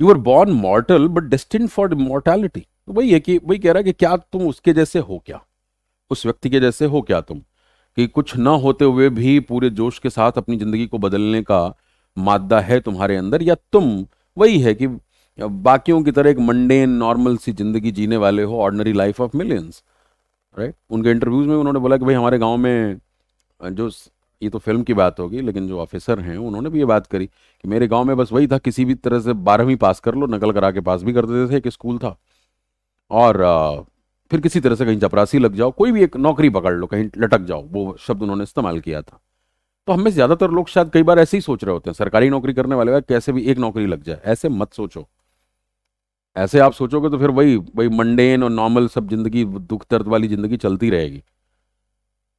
you are born mortal but destined for immortality वही है कि वही कह रहा है कि क्या तुम उसके जैसे हो क्या उस व्यक्ति के जैसे हो क्या तुम कि कुछ ना होते हुए भी पूरे जोश के साथ अपनी जिंदगी को बदलने का मादा है तुम्हारे अंदर या तुम वही है कि बाकियों की तरह एक मंडेन नॉर्मल सी जिंदगी जीने वाले हो ordinary life of millions right उनके इंटरव्यूज में उन्होंने बोला कि भाई हमारे गांव में जो ये तो फिल्म की बात होगी लेकिन जो ऑफिसर हैं उन्होंने भी ये बात करी कि मेरे गांव में बस वही था किसी भी तरह से बारहवीं पास कर लो नकल करा के पास भी कर देते थे एक स्कूल था और फिर किसी तरह से कहीं चपरासी लग जाओ कोई भी एक नौकरी पकड़ लो कहीं लटक जाओ वो शब्द उन्होंने इस्तेमाल किया था तो हमें ज्यादातर लोग शायद कई बार ऐसे ही सोच रहे होते हैं सरकारी नौकरी करने वाले का कैसे भी एक नौकरी लग जाए ऐसे मत सोचो ऐसे आप सोचोगे तो फिर वही वही मंडेन और नॉर्मल सब जिंदगी दुख दर्द वाली जिंदगी चलती रहेगी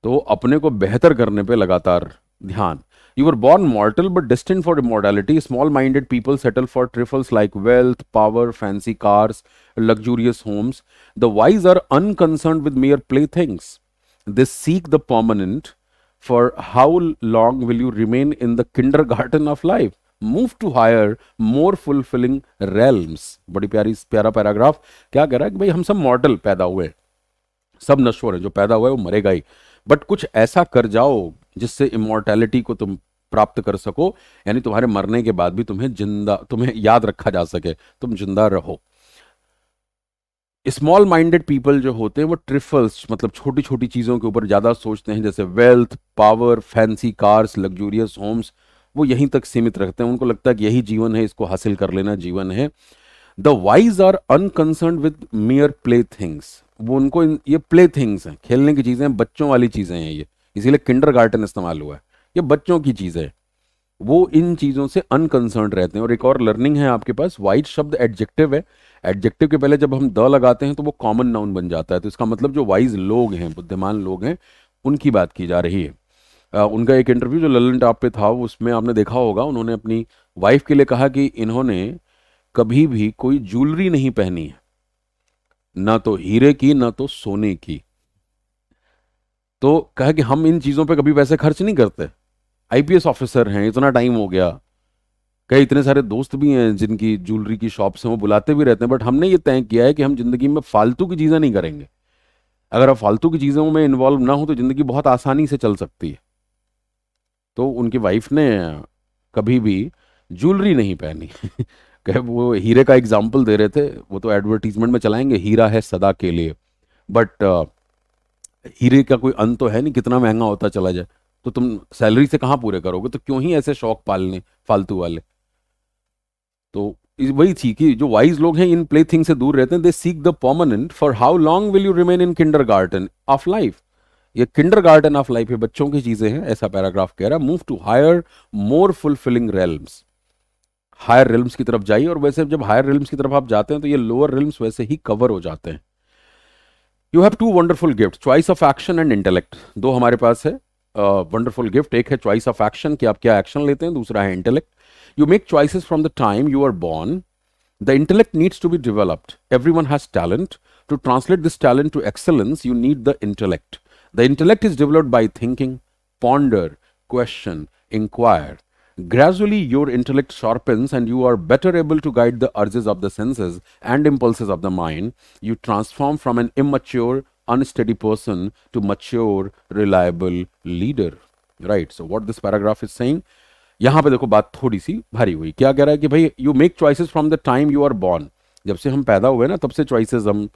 तो अपने को बेहतर करने पर लगातार ध्यान You were born mortal but destined for immortality. Small minded people settle for trifles like wealth, power, fancy cars, luxurious homes. The wise are unconcerned with mere playthings. They seek the permanent. For how long will you remain in the kindergarten of life? Move to higher more fulfilling realms बड़ी प्यारी प्यारा paragraph क्या कह रहा है कि भाई हम सब मॉडल पैदा हुए सब नश्वर है जो पैदा हुआ है वो मरेगा ही बट कुछ ऐसा कर जाओ जिससे इमोर्टैलिटी को तुम प्राप्त कर सको यानी तुम्हारे मरने के बाद भी तुम्हें जिंदा तुम्हें याद रखा जा सके तुम जिंदा रहो स्मॉल माइंडेड पीपल जो होते हैं वो ट्रिफल्स मतलब छोटी छोटी चीज़ों के ऊपर ज़्यादा सोचते हैं जैसे wealth power fancy cars luxurious homes वो यहीं तक सीमित रखते हैं उनको लगता है कि यही जीवन है इसको हासिल कर लेना जीवन है the wise are unconcerned with mere playthings वो उनको ये प्ले थिंग्स हैं खेलने की चीज़ें बच्चों वाली चीज़ें हैं ये इसीलिए किंडर गार्डन इस्तेमाल हुआ है ये बच्चों की चीज़ है वो इन चीज़ों से अनकंसर्न रहते हैं और एक और लर्निंग है आपके पास वाइट शब्द एडजेक्टिव है एडजेक्टिव के पहले जब हम द लगाते हैं तो वो कॉमन नाउन बन जाता है तो इसका मतलब जो वाइज लोग हैं बुद्धिमान लोग हैं उनकी बात की जा रही है आ, उनका एक इंटरव्यू जो ललन टॉप पे था उसमें आपने देखा होगा उन्होंने अपनी वाइफ के लिए कहा कि इन्होंने कभी भी कोई ज्वेलरी नहीं पहनी है ना तो हीरे की ना तो सोने की तो कहा कि हम इन चीज़ों पे कभी पैसे खर्च नहीं करते आईपीएस ऑफिसर हैं इतना टाइम हो गया कई इतने सारे दोस्त भी हैं जिनकी ज्वेलरी की शॉप से वो बुलाते भी रहते हैं बट हमने ये तय किया है कि हम ज़िंदगी में फालतू की चीज़ें नहीं करेंगे अगर आप फालतू की चीज़ों में इन्वॉल्व ना हो तो ज़िंदगी बहुत आसानी से चल सकती है तो उनकी वाइफ ने कभी भी ज्वेलरी नहीं पहनी (laughs) कह वो हीरे का एग्जाम्पल दे रहे थे वो तो एडवर्टीजमेंट में चलाएंगे हीरा है सदा के लिए बट हीरे का कोई अंत तो है नहीं कितना महंगा होता चला जाए तो तुम सैलरी से कहाँ पूरे करोगे तो क्यों ही ऐसे शौक पालने फालतू वाले तो वही थी कि जो वाइज लोग हैं इन प्ले थिंग से दूर रहते हैं they seek the permanent for how long will you remain in kindergarten of life ये किंडर गार्डन ऑफ लाइफ है बच्चों की चीजें हैं ऐसा पैराग्राफ कह रहा है move to higher more fulfilling realms higher realm की तरफ जाइए और वैसे जब हायर रिल्म्स की तरफ आप जाते हैं तो ये लोअर रिल्म्स वैसे ही कवर हो जाते हैं you have two wonderful gifts choice of action and intellect दो हमारे पास है वंडरफुल uh, गिफ्ट एक है चॉइस ऑफ एक्शन कि आप क्या एक्शन लेते हैं दूसरा है intellect you make choices from the time you are born the intellect needs to be developed everyone has talent to translate this talent to excellence you need the intellect the intellect is developed by thinking ponder question inquire Gradually, your intellect sharpens and you are better able to guide the urges of the senses and impulses of the mind. You transform from an immature, unsteady person to mature, reliable leader. Right. So, what this paragraph is saying, यहाँ पे देखो बात थोड़ी सी भारी हुई क्या कह रहा है कि भाई you make choices from the time you are born जब से हम पैदा हुए ना तब से चॉइसेस हम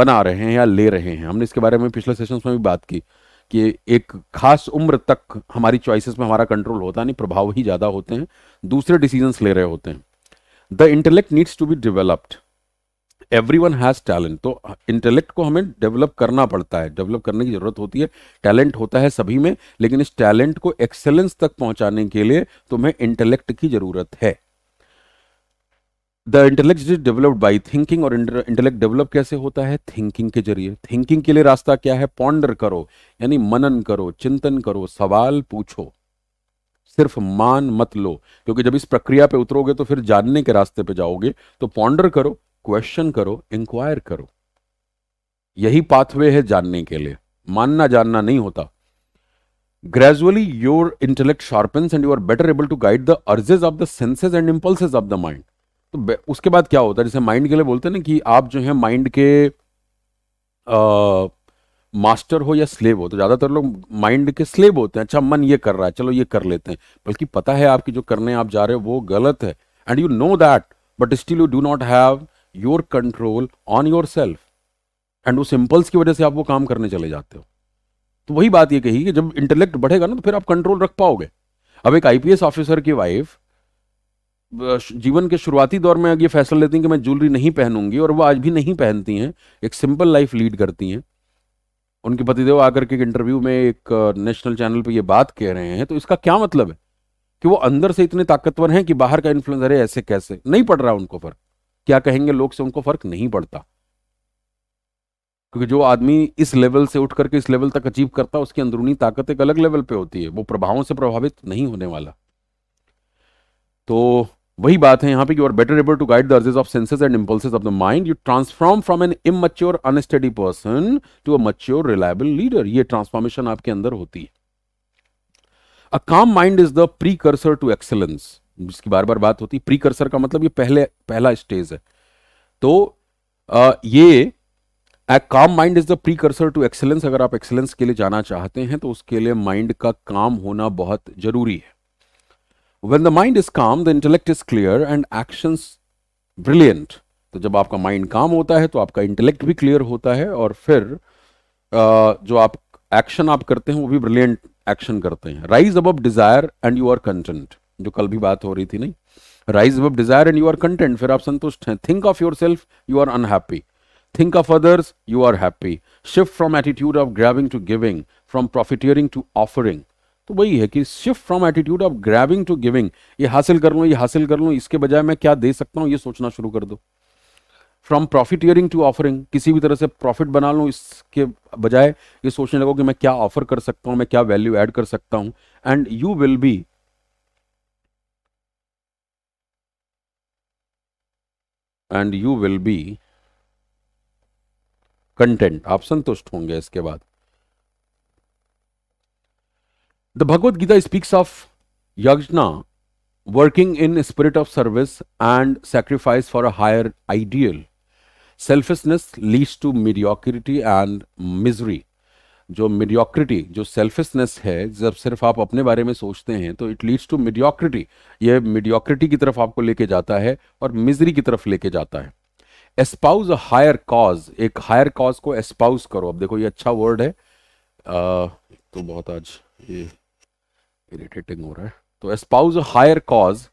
बना रहे हैं या ले रहे हैं हमने इसके बारे में पिछले सेशन में भी बात की कि एक खास उम्र तक हमारी चॉइसेस में हमारा कंट्रोल होता नहीं प्रभाव ही ज़्यादा होते हैं दूसरे डिसीजंस ले रहे होते हैं the intellect needs to be developed everyone has talent तो इंटेलेक्ट को हमें डेवलप करना पड़ता है डेवलप करने की ज़रूरत होती है टैलेंट होता है सभी में लेकिन इस टैलेंट को एक्सेलेंस तक पहुंचाने के लिए तुम्हें इंटेलेक्ट की ज़रूरत है the intellect is developed by thinking और इंटेलेक्ट डेवलप कैसे होता है थिंकिंग के जरिए थिंकिंग के लिए रास्ता क्या है पॉन्डर करो यानी मनन करो चिंतन करो सवाल पूछो सिर्फ मान मत लो क्योंकि जब इस प्रक्रिया पे उतरोगे तो फिर जानने के रास्ते पे जाओगे तो पॉन्डर करो क्वेश्चन करो इंक्वायर करो यही पाथवे है जानने के लिए मानना जानना नहीं होता gradually your intellect sharpens and you are better able to guide the urges of the senses and impulses of the mind तो उसके बाद क्या होता है जैसे माइंड के लिए बोलते हैं ना कि आप जो है माइंड के आ, मास्टर हो या स्लेव हो तो ज़्यादातर लोग माइंड के स्लेव होते हैं अच्छा मन ये कर रहा है चलो ये कर लेते हैं बल्कि पता है आपकी जो करने आप जा रहे हो वो गलत है and you know that but still you do not have your control on yourself and उस इम्पल्स की वजह से आप वो काम करने चले जाते हो तो वही बात ये कही कि जब इंटेलेक्ट बढ़ेगा ना तो फिर आप कंट्रोल रख पाओगे अब एक आईपीएस ऑफिसर की वाइफ जीवन के शुरुआती दौर में ये फैसला लेती हैं कि मैं ज्वेलरी नहीं पहनूंगी और वो आज भी नहीं पहनती हैं एक सिंपल लाइफ लीड करती हैं उनके पतिदेव आकर के एक इंटरव्यू में एक नेशनल चैनल पर ये बात कह रहे हैं तो इसका क्या मतलब है कि वो अंदर से इतने ताकतवर हैं कि बाहर का इन्फ्लुएंस अरे ऐसे कैसे नहीं पड़ रहा उनको फर्क क्या कहेंगे लोग से उनको फर्क नहीं पड़ता क्योंकि जो आदमी इस लेवल से उठ करके इस लेवल तक अचीव करता है उसकी अंदरूनी ताकत एक अलग लेवल पे होती है वो प्रभावों से प्रभावित नहीं होने वाला तो वही बात है यहाँ पे you are better able to guide the urges of senses and impulse of the mind you transform from an immature unsteady person to a mature reliable leader ये ट्रांसफॉर्मेशन आपके अंदर होती है a calm mind is the precursor to excellence जिसकी बार बार बात होती है प्री कर्सर का मतलब ये पहले पहला स्टेज है तो आ, ये a calm mind is the precursor to excellence अगर आप एक्सलेंस के लिए जाना चाहते हैं तो उसके लिए माइंड का काम होना बहुत जरूरी है When the mind is calm, the intellect is clear and actions brilliant. तो जब आपका माइंड काम होता है तो आपका इंटेलेक्ट भी क्लियर होता है और फिर जो आप एक्शन आप करते हैं वो भी ब्रिलियंट एक्शन करते हैं rise above desire and you are content जो कल भी बात हो रही थी नहीं rise above desire and you are content फिर आप संतुष्ट हैं think of yourself you are unhappy think of others you are happy shift from attitude of grabbing to giving from profiteering to offering तो वही है कि shift from attitude of grabbing to giving ये हासिल कर लो ये हासिल कर लो इसके बजाय मैं क्या दे सकता हूँ ये सोचना शुरू कर दो from profiteering to offering किसी भी तरह से प्रॉफिट बना लूँ इसके बजाय ये सोचने लगो कि मैं क्या ऑफर कर सकता हूँ मैं क्या वैल्यू एड कर सकता हूँ and you will be and you will be content आप संतुष्ट होंगे इसके बाद The Bhagavad Gita speaks of Yajna working in spirit of service and sacrifice for a higher ideal. Selfishness leads to mediocrity and misery. जो mediocrity जो selfishness है जब सिर्फ आप अपने बारे में सोचते हैं तो इट लीड्स टू मीडियोक्रिटी ये मीडियोक्रिटी की तरफ आपको लेके जाता है और मिजरी की तरफ लेके जाता है एस्पाउज अ हायर कॉज एक हायर कॉज को एस्पाउज करो अब देखो ये अच्छा वर्ड है आ, तो बहुत आज ये इरिटेटिंग हो रहा है तो espouse higher cause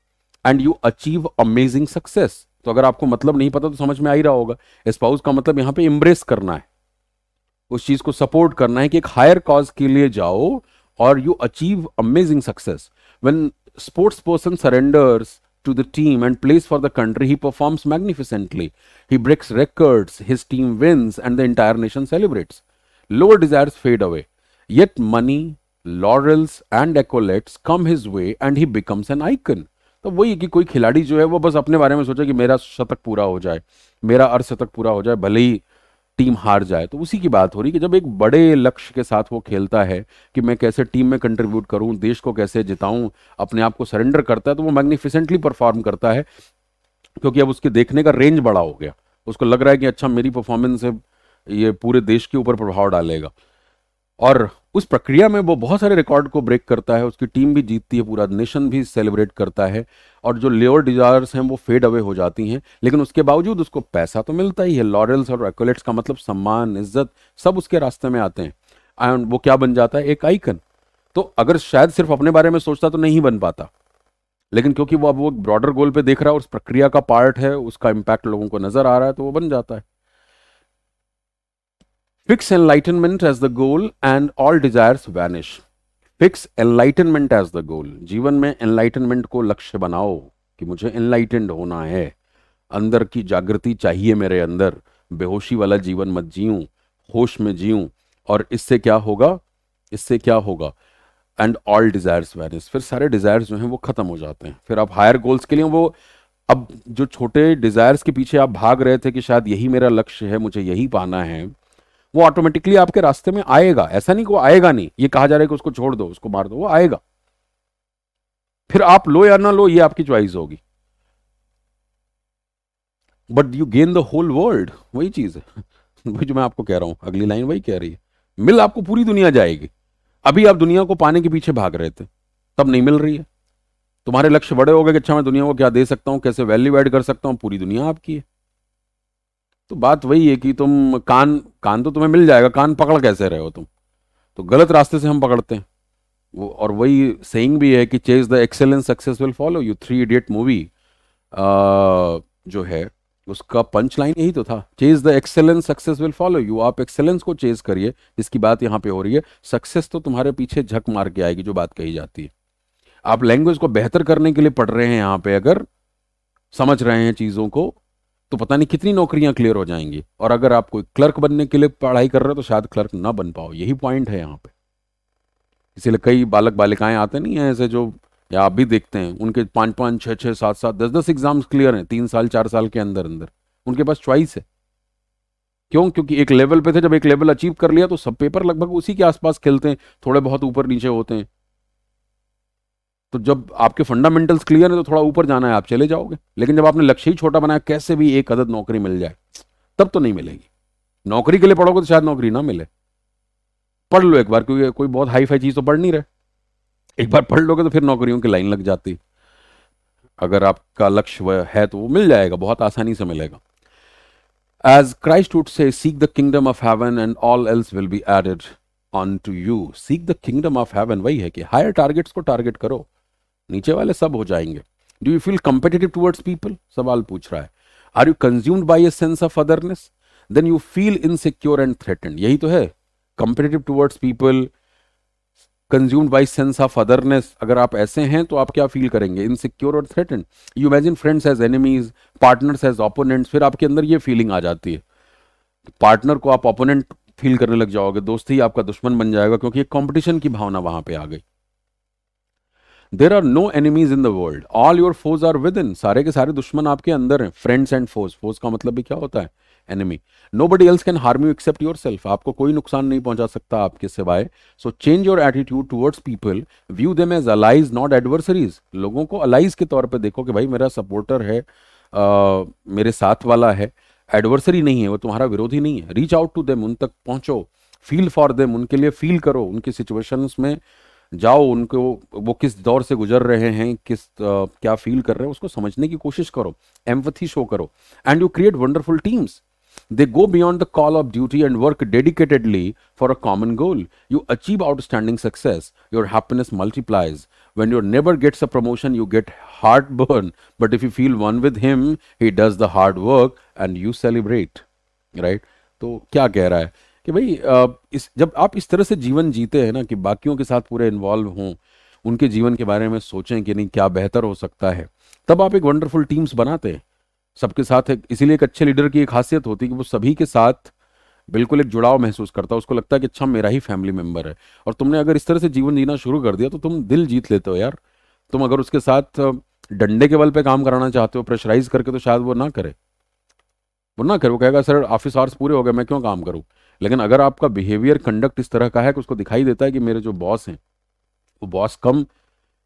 and you achieve amazing success तो अगर आपको मतलब नहीं पता तो समझ में आ ही रहा होगा एस्पाउज का मतलब यहां पे इम्ब्रेस करना है उस चीज को सपोर्ट करना है कि एक हायर कॉज के लिए जाओ और you achieve amazing success when sports person surrenders to the team and plays for the country he performs magnificently he breaks records his team wins and the entire nation celebrates lower desire fade away Yet money, laurels and accolades come his way and he becomes an icon तो वही कि कोई खिलाड़ी जो है वो बस अपने बारे में सोचा कि मेरा शतक पूरा हो जाए मेरा अर्धशतक पूरा हो जाए भले ही टीम हार जाए तो उसी की बात हो रही कि जब एक बड़े लक्ष्य के साथ वो खेलता है कि मैं कैसे टीम में कंट्रीब्यूट करूं देश को कैसे जिताऊं अपने आप को सरेंडर करता है तो वो मैग्निफिसेंटली परफॉर्म करता है क्योंकि अब उसके देखने का रेंज बड़ा हो गया उसको लग रहा है कि अच्छा मेरी परफॉर्मेंस है ये पूरे देश के ऊपर प्रभाव डालेगा और उस प्रक्रिया में वो बहुत सारे रिकॉर्ड को ब्रेक करता है उसकी टीम भी जीतती है पूरा नेशन भी सेलिब्रेट करता है और जो लेवर डिजायर्स हैं वो फेड अवे हो जाती हैं लेकिन उसके बावजूद उसको पैसा तो मिलता ही है लॉरल्स और एक्लेट्स का मतलब सम्मान इज्जत सब उसके रास्ते में आते हैं एंड वो क्या बन जाता है एक आइकन तो अगर शायद सिर्फ अपने बारे में सोचता तो नहीं बन पाता लेकिन क्योंकि वो अब वो ब्रॉडर गोल पे देख रहा है उस प्रक्रिया का पार्ट है उसका इम्पैक्ट लोगों को नजर आ रहा है तो वो बन जाता है Fix enlightenment as the goal and all desires vanish. Fix enlightenment as the goal जीवन में एनलाइटनमेंट को लक्ष्य बनाओ कि मुझे एनलाइटेंड होना है अंदर की जागृति चाहिए मेरे अंदर बेहोशी वाला जीवन मत जीऊँ होश में जीऊँ और इससे क्या होगा इससे क्या होगा एंड ऑल डिज़ायर्स वैनिस फिर सारे डिज़ायर्स जो हैं वो ख़त्म हो जाते हैं फिर आप हायर गोल्स के लिए वो अब जो छोटे डिज़ायर्स के पीछे आप भाग रहे थे कि शायद यही मेरा लक्ष्य है मुझे यही पाना है वो ऑटोमेटिकली आपके रास्ते में आएगा ऐसा नहीं कि वो आएगा नहीं ये कहा जा रहा है कि उसको छोड़ दो उसको मार दो वो आएगा फिर आप लो या ना लो ये आपकी च्वाइस होगी but you gain the whole world वही चीज है वही जो मैं आपको कह रहा हूं अगली लाइन वही कह रही है मिल आपको पूरी दुनिया जाएगी अभी आप दुनिया को पाने के पीछे भाग रहे थे तब नहीं मिल रही है तुम्हारे लक्ष्य बड़े हो गए कि अच्छा मैं दुनिया को क्या दे सकता हूं कैसे वैल्यू एड कर सकता हूं पूरी दुनिया आपकी है तो बात वही है कि तुम कान कान तो तुम्हें मिल जाएगा कान पकड़ कैसे रहे हो तुम तो गलत रास्ते से हम पकड़ते हैं वो और वही सेइंग भी है कि chase the excellence success will follow you Three Idiot movie जो है उसका पंच लाइन यही तो था chase the excellence success will follow you आप एक्सेलेंस को चेज करिए जिसकी बात यहाँ पे हो रही है सक्सेस तो तुम्हारे पीछे झक मार के आएगी जो बात कही जाती है आप लैंग्वेज को बेहतर करने के लिए पढ़ रहे हैं यहाँ पे अगर समझ रहे हैं चीज़ों को तो पता नहीं कितनी नौकरियां क्लियर हो जाएंगी और अगर आप कोई क्लर्क बनने के लिए पढ़ाई कर रहे हो तो शायद क्लर्क ना बन पाओ यही पॉइंट है यहाँ पे इसीलिए कई बालक बालिकाएं आते नहीं हैं ऐसे जो या आप भी देखते हैं उनके पाँच पाँच छः छः सात सात दस दस एग्जाम्स क्लियर हैं तीन साल चार साल के अंदर अंदर उनके पास च्वाइस है क्यों क्योंकि एक लेवल पे थे जब एक लेवल अचीव कर लिया तो सब पेपर लगभग उसी के आसपास खेलते हैं थोड़े बहुत ऊपर नीचे होते हैं तो जब आपके फंडामेंटल्स क्लियर है तो थोड़ा ऊपर जाना है आप चले जाओगे लेकिन जब आपने लक्ष्य ही छोटा बनाया कैसे भी एक अदद नौकरी मिल जाए तब तो नहीं मिलेगी नौकरी के लिए पढ़ोगे तो शायद नौकरी ना मिले पढ़ लो एक बार क्योंकि कोई बहुत हाई फाई चीज़ तो पढ़ नहीं रहे एक बार पढ़ लोगे तो फिर नौकरियों की लाइन लग जाती अगर आपका लक्ष्य है तो वो मिल जाएगा बहुत आसानी से मिलेगा as Christ would say seek the kingdom of heaven and all else will be added on to you seek the kingdom of heaven वही है कि हायर टारगेट्स को टारगेट करो नीचे वाले सब हो जाएंगे do you feel competitive towards people सवाल पूछ रहा है are you consumed by a sense of otherness then you feel insecure and threaten यही तो है competitive towards people consumed by sense of otherness अगर आप ऐसे हैं तो आप क्या फील करेंगे इनसिक्योर और threaten you imagine friends as enemies partners as opponents फिर आपके अंदर ये फीलिंग आ जाती है पार्टनर को आप ओपोनेंट फील करने लग जाओगे दोस्त ही आपका दुश्मन बन जाएगा क्योंकि एक कंपटीशन की भावना वहां पर आ गई there are no enemies in the world all your foes are within सारे के सारे दुश्मन आपके अंदर हैं फ्रेंड्स एंड फोज फोज का मतलब भी क्या होता है enemy nobody else can harm you except yourself आपको कोई नुकसान नहीं पहुंचा सकता आपके सिवाय so change your attitude towards people view them as allies not adversaries लोगों को अलाइज के तौर पर देखो कि भाई मेरा सपोर्टर है आ, मेरे साथ वाला है एडवर्सरी नहीं है वो तुम्हारा विरोधी नहीं है रीच आउट टू देम उन तक पहुंचो फील फॉर देम उनके लिए फील करो उनकी सिचुएशंस में जाओ उनको वो किस दौर से गुजर रहे हैं किस आ, क्या फील कर रहे हैं उसको समझने की कोशिश करो एम्पथी शो करो and you create wonderful teams they go beyond the call of duty and work dedicatedly for a common goal you achieve outstanding success your happiness multiplies when your neighbour gets a promotion you get heartburn but if you feel one with him he does the hard work and you celebrate right तो क्या कह रहा है कि भाई इस जब आप इस तरह से जीवन जीते हैं ना कि बाकियों के साथ पूरे इन्वॉल्व हों उनके जीवन के बारे में सोचें कि नहीं क्या बेहतर हो सकता है तब आप एक वंडरफुल टीम्स बनाते हैं सबके साथ एक इसीलिए एक अच्छे लीडर की एक खासियत होती है कि वो सभी के साथ बिल्कुल एक जुड़ाव महसूस करता है उसको लगता है कि अच्छा मेरा ही फैमिली मेम्बर है और तुमने अगर इस तरह से जीवन जीना शुरू कर दिया तो तुम दिल जीत लेते हो यार तुम अगर उसके साथ डंडे के बल पे काम कराना चाहते हो प्रेशराइज करके तो शायद वो ना करे वो ना करे वो कहेगा सर ऑफिस आवर्स पूरे हो गए मैं क्यों काम करूँ लेकिन अगर आपका बिहेवियर कंडक्ट इस तरह का है कि उसको दिखाई देता है कि मेरे जो बॉस हैं वो बॉस कम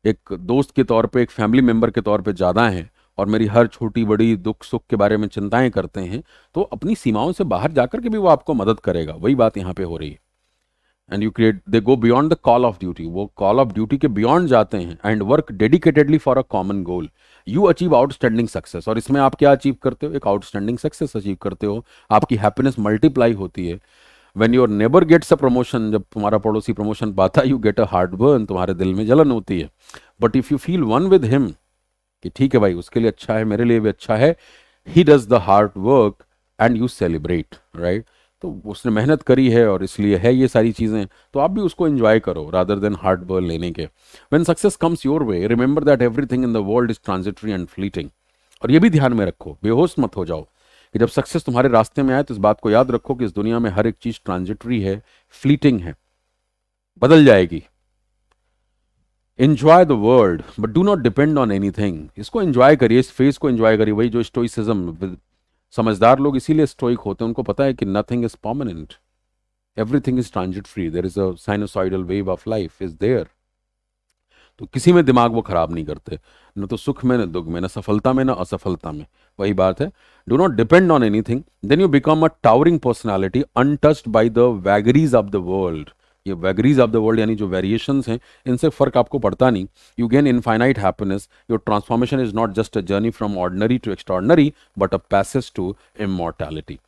एक दोस्त के तौर पे एक फैमिली मेम्बर के तौर पे ज़्यादा हैं और मेरी हर छोटी बड़ी दुख सुख के बारे में चिंताएं करते हैं तो अपनी सीमाओं से बाहर जाकर के भी वो आपको मदद करेगा वही बात यहाँ पे हो रही है and you create they go beyond the call of duty वो कॉल ऑफ ड्यूटी के बियॉन्ड जाते हैं and work dedicatedly for a common goal you achieve outstanding success और इसमें आप क्या अचीव करते हो एक आउटस्टैंडिंग सक्सेस अचीव करते हो आपकी हैप्पीनेस मल्टीप्लाई होती है when your neighbour gets a promotion जब तुम्हारा पड़ोसी प्रमोशन पाता you get a heartburn तुम्हारे दिल में जलन होती है but if you feel one with him कि ठीक है भाई उसके लिए अच्छा है मेरे लिए भी अच्छा है he does the hard work and you celebrate right तो उसने मेहनत करी है और इसलिए है ये सारी चीज़ें तो आप भी उसको इन्जॉय करो रादर देन हार्ड बर्न लेने के when success comes your way remember that everything in the world is transitory and fleeting और ये भी ध्यान में रखो बेहोश मत हो जाओ कि जब सक्सेस तुम्हारे रास्ते में आए तो इस बात को याद रखो कि इस दुनिया में हर एक चीज ट्रांजिटरी है फ्लीटिंग है बदल जाएगी enjoy the world but do not depend on thing इसको एंजॉय करिए इस फेज को एंजॉय करिए वही जो स्टोइसिज्म समझदार लोग इसीलिए स्टोइक होते हैं उनको पता है कि nothing is permanent everything is transitory there is a wave of life is there तो किसी में दिमाग वो खराब नहीं करते न तो सुख में न दुख में न सफलता में न असफलता में वही बात है do not depend on anything then you become a towering personality untouched by the vagaries of the world ये वैगरीज ऑफ द वर्ल्ड यानी जो वेरिएशन हैं इनसे फ़र्क आपको पड़ता नहीं you gain infinite happiness your transformation is not just a journey from ordinary to extraordinary but a passage to immortality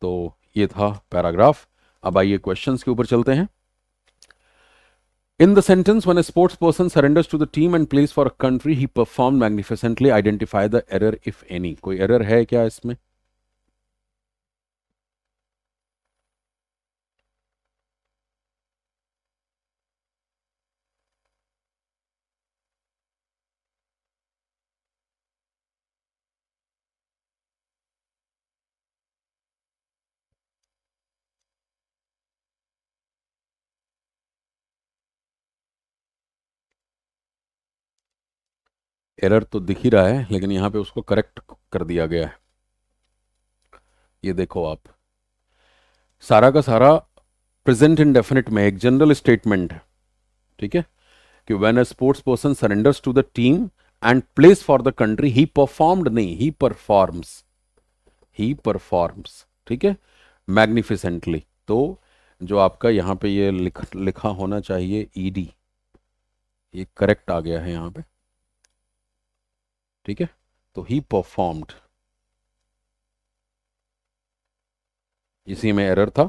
तो ये था पैराग्राफ अब आइए क्वेश्चंस के ऊपर चलते हैं In the sentence, when a sports person surrenders to the team and plays for a country, he performed magnificently. Identify the error, if any. कोई error है क्या इसमें? एरर तो दिख ही रहा है लेकिन यहाँ पे उसको करेक्ट कर दिया गया है ये देखो आप सारा का सारा प्रेजेंट इन डेफिनेट में एक जनरल स्टेटमेंट है ठीक है कि when a sports person surrenders to the team and plays for the country he performed नहीं ही परफॉर्म्स ही परफॉर्म्स ठीक है मैग्निफिसेंटली तो जो आपका यहां पे ये लिख, लिखा होना चाहिए ईडी e ये करेक्ट आ गया है यहां पे ठीक है तो ही परफॉर्म्ड इसी में एरर था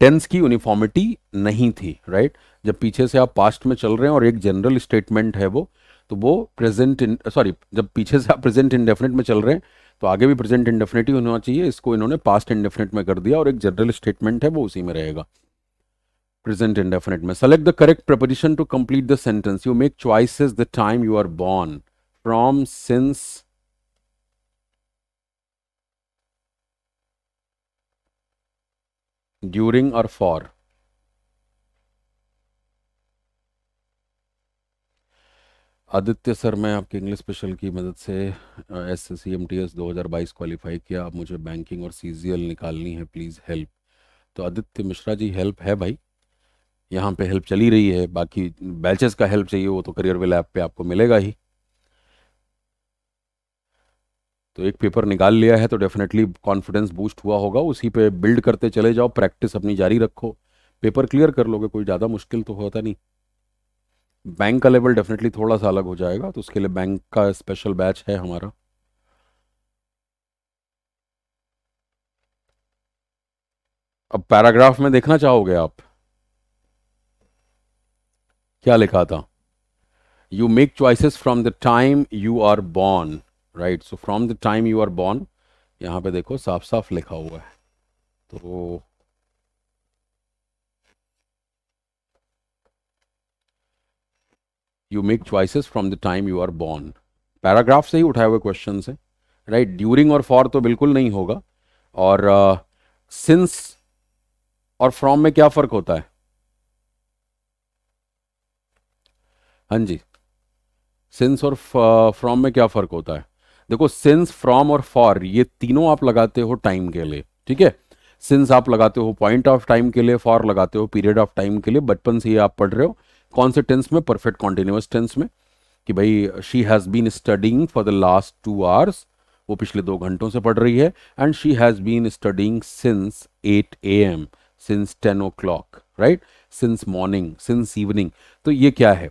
टेंस की यूनिफॉर्मिटी नहीं थी राइट जब पीछे से आप पास्ट में चल रहे हैं और एक जनरल स्टेटमेंट है वो तो वो प्रेजेंट इन सॉरी जब पीछे से आप प्रेजेंट इंडेफिनेट में चल रहे हैं तो आगे भी प्रेजेंट इंडेफिनेट ही होना चाहिए इसको इन्होंने पास्ट इंडेफिनेट में कर दिया और एक जनरल स्टेटमेंट है वो उसी में रहेगा प्रेजेंट इंडेफिनेट में select the correct preposition to complete the sentence you make choices the time you are born from since during or for Aditya sir मैं आपके इंग्लिश स्पेशल की मदद से S S C M T S दो हज़ार बाईस qualify किया अब मुझे बैंकिंग और सी जी एल निकालनी है प्लीज़ हेल्प तो आदित्य मिश्रा जी हेल्प है भाई यहाँ पे हेल्प चली रही है बाकी बैचेस का हेल्प चाहिए वो तो करियर वेल ऐप पे आपको मिलेगा ही तो एक पेपर निकाल लिया है तो डेफिनेटली कॉन्फिडेंस बूस्ट हुआ होगा उसी पे बिल्ड करते चले जाओ प्रैक्टिस अपनी जारी रखो पेपर क्लियर कर लोगे कोई ज़्यादा मुश्किल तो होता नहीं बैंक का लेवल डेफिनेटली थोड़ा सा अलग हो जाएगा तो उसके लिए बैंक का स्पेशल बैच है हमारा अब पैराग्राफ में देखना चाहोगे आप क्या लिखा था you make choices from the time you are born right so from the time you are born यहाँ पे देखो साफ साफ लिखा हुआ है तो you make choices from the time you are born paragraph से ही उठाए हुए क्वेश्चन है राइट ड्यूरिंग और फॉर तो बिल्कुल नहीं होगा और सिंस uh, और फ्रॉम में क्या फर्क होता है हाँ जी सिंस और फ्रॉम uh, में क्या फर्क होता है देखो सिंस फ्रॉम और फॉर ये तीनों आप लगाते हो टाइम के लिए ठीक है सिंस आप लगाते हो पॉइंट ऑफ टाइम के लिए फॉर लगाते हो पीरियड ऑफ टाइम के लिए बचपन से ही आप पढ़ रहे हो कौन से टेंस में परफेक्ट कॉन्टिन्यूस टेंस में कि भाई she has been studying for the last two hours वो पिछले दो घंटों से पढ़ रही है and she has been studying since eight A M since ten o'clock right since morning since evening तो ये क्या है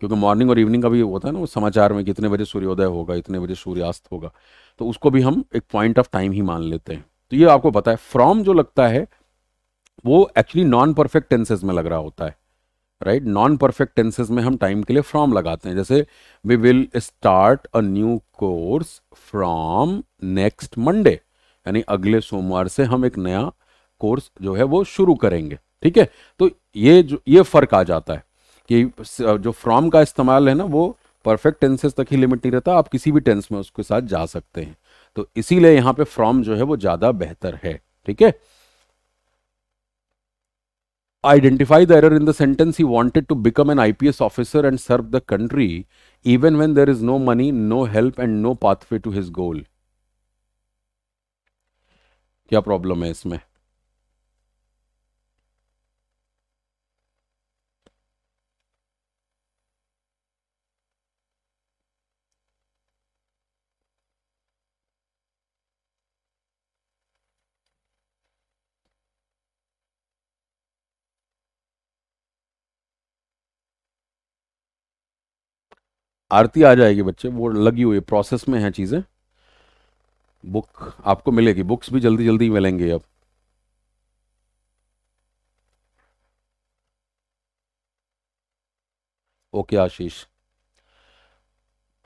क्योंकि मॉर्निंग और इवनिंग का भी होता है ना वो समाचार में कितने बजे सूर्योदय होगा इतने बजे सूर्यास्त होगा तो उसको भी हम एक पॉइंट ऑफ टाइम ही मान लेते हैं तो ये आपको पता है फ्रॉम जो लगता है वो एक्चुअली नॉन परफेक्ट टेंसेज में लग रहा होता है राइट नॉन परफेक्ट टेंसेज में हम टाइम के लिए फ्रॉम लगाते हैं जैसे we will start a new course from next Monday यानी अगले सोमवार से हम एक नया कोर्स जो है वो शुरू करेंगे ठीक है तो ये जो ये फर्क आ जाता है कि जो फ्रॉम का इस्तेमाल है ना वो परफेक्ट टेंसेस तक ही लिमिट नहीं रहता आप किसी भी टेंस में उसके साथ जा सकते हैं तो इसीलिए यहां पे फ्रॉम जो है वो ज्यादा बेहतर है ठीक है identify the error in the sentence he wanted to become an I P S officer and serve the country even when there is no money no help and no pathway to his goal क्या problem है इसमें आरती आ जाएगी बच्चे वो लगी हुई process में है चीज़ें बुक आपको मिलेगी बुक्स भी जल्दी जल्दी मिलेंगे अब ओके आशीष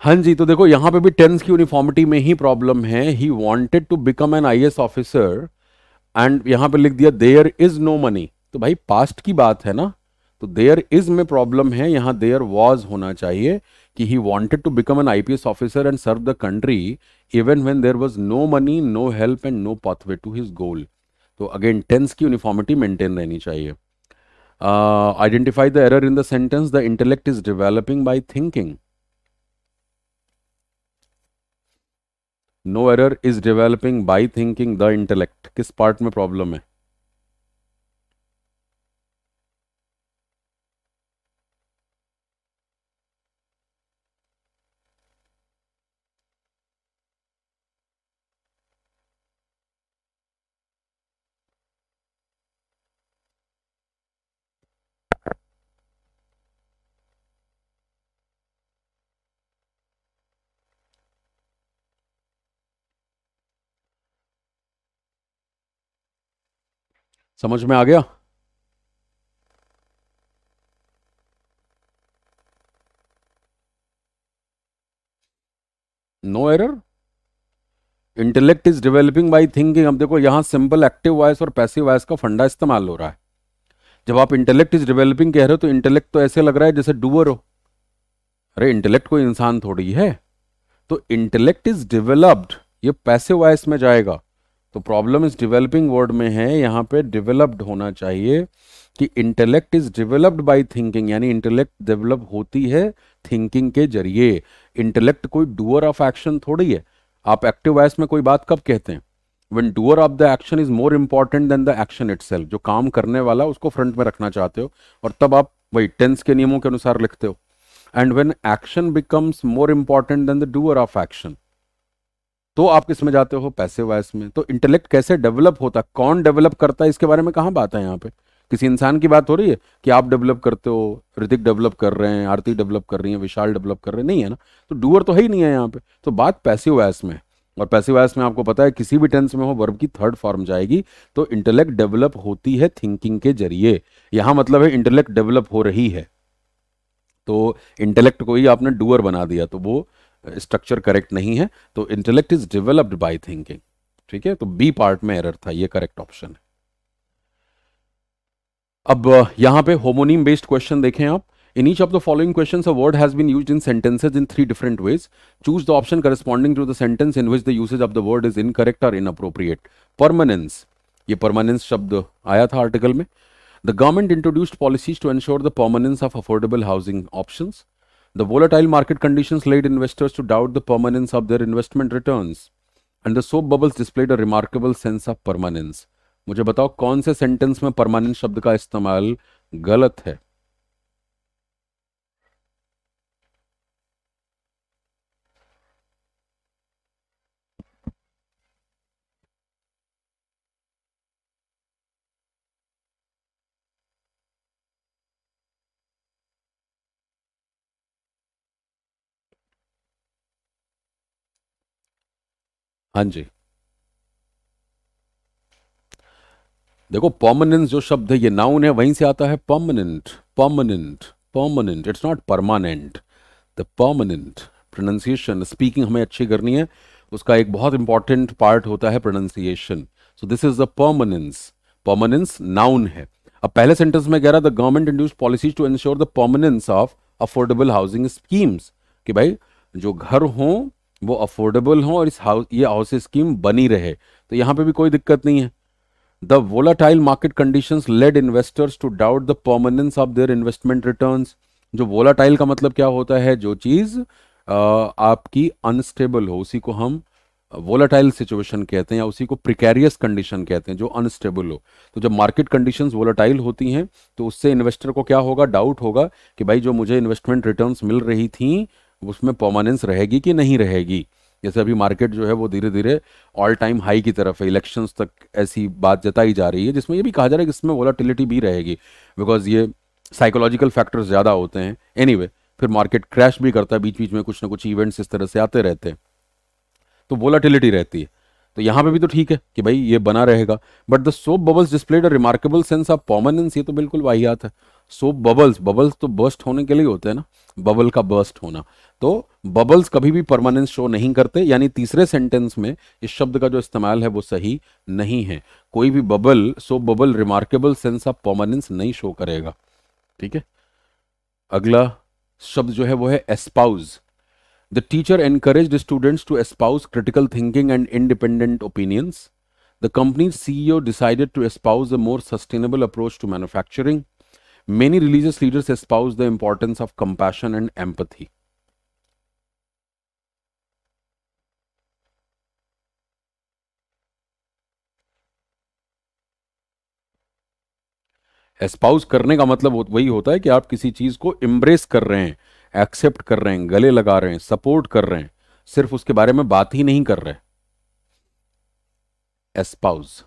हाँ जी तो देखो यहां पे भी टेंस की यूनिफॉर्मिटी में ही प्रॉब्लम है he wanted to become an IAS officer and यहां पे लिख दिया देयर इज नो मनी तो भाई पास्ट की बात है ना तो देयर इज में प्रॉब्लम है यहां देयर वॉज होना चाहिए कि he wanted to become an I P S officer and serve the country even when there was no money no help and no pathway to his goal तो again tense की uniformity maintain रहनी चाहिए identify the error in the sentence the intellect is developing by thinking no error is developing by thinking the intellect किस part में problem है समझ में आ गया no error intellect is developing by thinking अब देखो यहां सिंपल एक्टिव वॉइस और पैसिव वॉइस का फंडा इस्तेमाल हो रहा है जब आप इंटेलेक्ट इज डेवलपिंग कह रहे हो तो इंटेलेक्ट तो ऐसे लग रहा है जैसे डूअर हो अरे इंटेलेक्ट कोई इंसान थोड़ी है तो इंटेलेक्ट इज डेवलप्ड ये पैसिव वॉइस में जाएगा तो प्रॉब्लम इस डेवलपिंग वर्ड में है यहाँ पे डेवलप्ड होना चाहिए कि intellect is developed by thinking यानी इंटेलेक्ट डेवलप होती है थिंकिंग के जरिए इंटेलेक्ट कोई डूअर ऑफ एक्शन थोड़ी है आप एक्टिव वॉइस में कोई बात कब कहते हैं when doer of the action is more important than the action it जो काम करने वाला उसको फ्रंट में रखना चाहते हो और तब आप वही टेंस के नियमों के अनुसार लिखते हो and when action becomes more important than the doer of action तो आप किस में जाते हो पैसे वॉयस में तो इंटेलेक्ट कैसे डेवलप होता है कौन डेवलप करता है इसके बारे में कहाँ बात है यहाँ पे किसी इंसान की बात हो रही है कि आप डेवलप करते हो ऋतिक डेवलप कर रहे हैं आरती डेवलप कर रही है विशाल डेवलप कर रहे हैं नहीं है ना तो डूअर तो है ही नहीं है यहाँ पे तो बात पैसे वॉयस में और पैसे वॉयस में आपको पता है किसी भी टेंस में हो वर्ब की थर्ड फॉर्म जाएगी तो इंटेलेक्ट डेवलप होती है थिंकिंग के जरिए यहाँ मतलब है इंटेलेक्ट डेवलप हो रही है तो इंटेलेक्ट को ही आपने डूअर बना दिया तो वो स्ट्रक्चर करेक्ट नहीं है तो intellect is developed by thinking ठीक है तो बी पार्ट में एरर था ये करेक्ट ऑप्शन है अब uh, यहां पे होमोनीम बेस्ड क्वेश्चन देखें आप in each of the following question word has been used in sentences in three different ways choose the option corresponding to the sentence in which the usage of the word is incorrect और inappropriate permanence ये permanence शब्द आया था article में the government introduced policies to ensure the permanence of affordable housing option The volatile market conditions led investors to doubt the permanence of their investment returns, and the soap bubbles displayed a remarkable sense of permanence. मुझे बताओ कौन से sentence में permanent शब्द का इस्तेमाल गलत है हाँ जी देखो पर्मानेंस जो शब्द है ये नाउन है वहीं से आता है permanent permanent permanent it's not permanent the permanent pronunciation speaking हमें अच्छी करनी है उसका एक बहुत इंपॉर्टेंट पार्ट होता है pronunciation so this is the permanence permanence noun है अब पहले सेंटेंस में कह रहा the government induce policies to ensure the permanence of affordable housing schemes कि भाई जो घर हों वो अफोर्डेबल हों और इस हाउस ये हाउस स्कीम बनी रहे तो यहाँ पे भी कोई दिक्कत नहीं है the volatile market condition led investors to doubt the permanence of their investment return जो वोलाटाइल का मतलब क्या होता है जो चीज़ आपकी अनस्टेबल हो उसी को हम वोलाटाइल सिचुएशन कहते हैं या उसी को प्रिकेरियस कंडीशन कहते हैं जो अनस्टेबल हो तो जब मार्केट कंडीशन वोलाटाइल होती हैं तो उससे इन्वेस्टर को क्या होगा डाउट होगा कि भाई जो मुझे इन्वेस्टमेंट रिटर्न्स मिल रही थी उसमें परमानेंस रहेगी कि नहीं रहेगी जैसे अभी मार्केट जो है वो धीरे धीरे ऑल टाइम हाई की तरफ है इलेक्शंस तक ऐसी बात जताई जा रही है जिसमें ये भी कहा जा रहा है कि इसमें वोलाटिलिटी भी रहेगी बिकॉज ये साइकोलॉजिकल फैक्टर्स ज़्यादा होते हैं एनी anyway, फिर मार्केट क्रैश भी करता है बीच बीच में कुछ ना कुछ इवेंट्स इस तरह से आते रहते हैं तो वोलाटिलिटी रहती है तो यहाँ पे भी तो ठीक है कि भाई ये बना रहेगा but the soap bubbles displayed a remarkable sense of permanence ये तो बिल्कुल वाहियात है सो बबल्स बबल्स तो बर्स्ट होने के लिए होते हैं ना बबल का बर्स्ट होना तो बबल्स कभी भी परमानेंस शो नहीं करते यानी तीसरे सेंटेंस में इस शब्द का जो इस्तेमाल है वो सही नहीं है कोई भी bubble so bubble remarkable sense of permanence नहीं शो करेगा ठीक है अगला शब्द जो है वो है espouse the teacher encourage students to espouse critical thinking and independent opinions the company CEO decided to espouse a more sustainable approach to manufacturing Many religious leaders espouse the importance of compassion and empathy. Espouse करने का मतलब वही होता है कि आप किसी चीज को इम्ब्रेस कर रहे हैं एक्सेप्ट कर रहे हैं गले लगा रहे हैं सपोर्ट कर रहे हैं सिर्फ उसके बारे में बात ही नहीं कर रहे एस्पाउस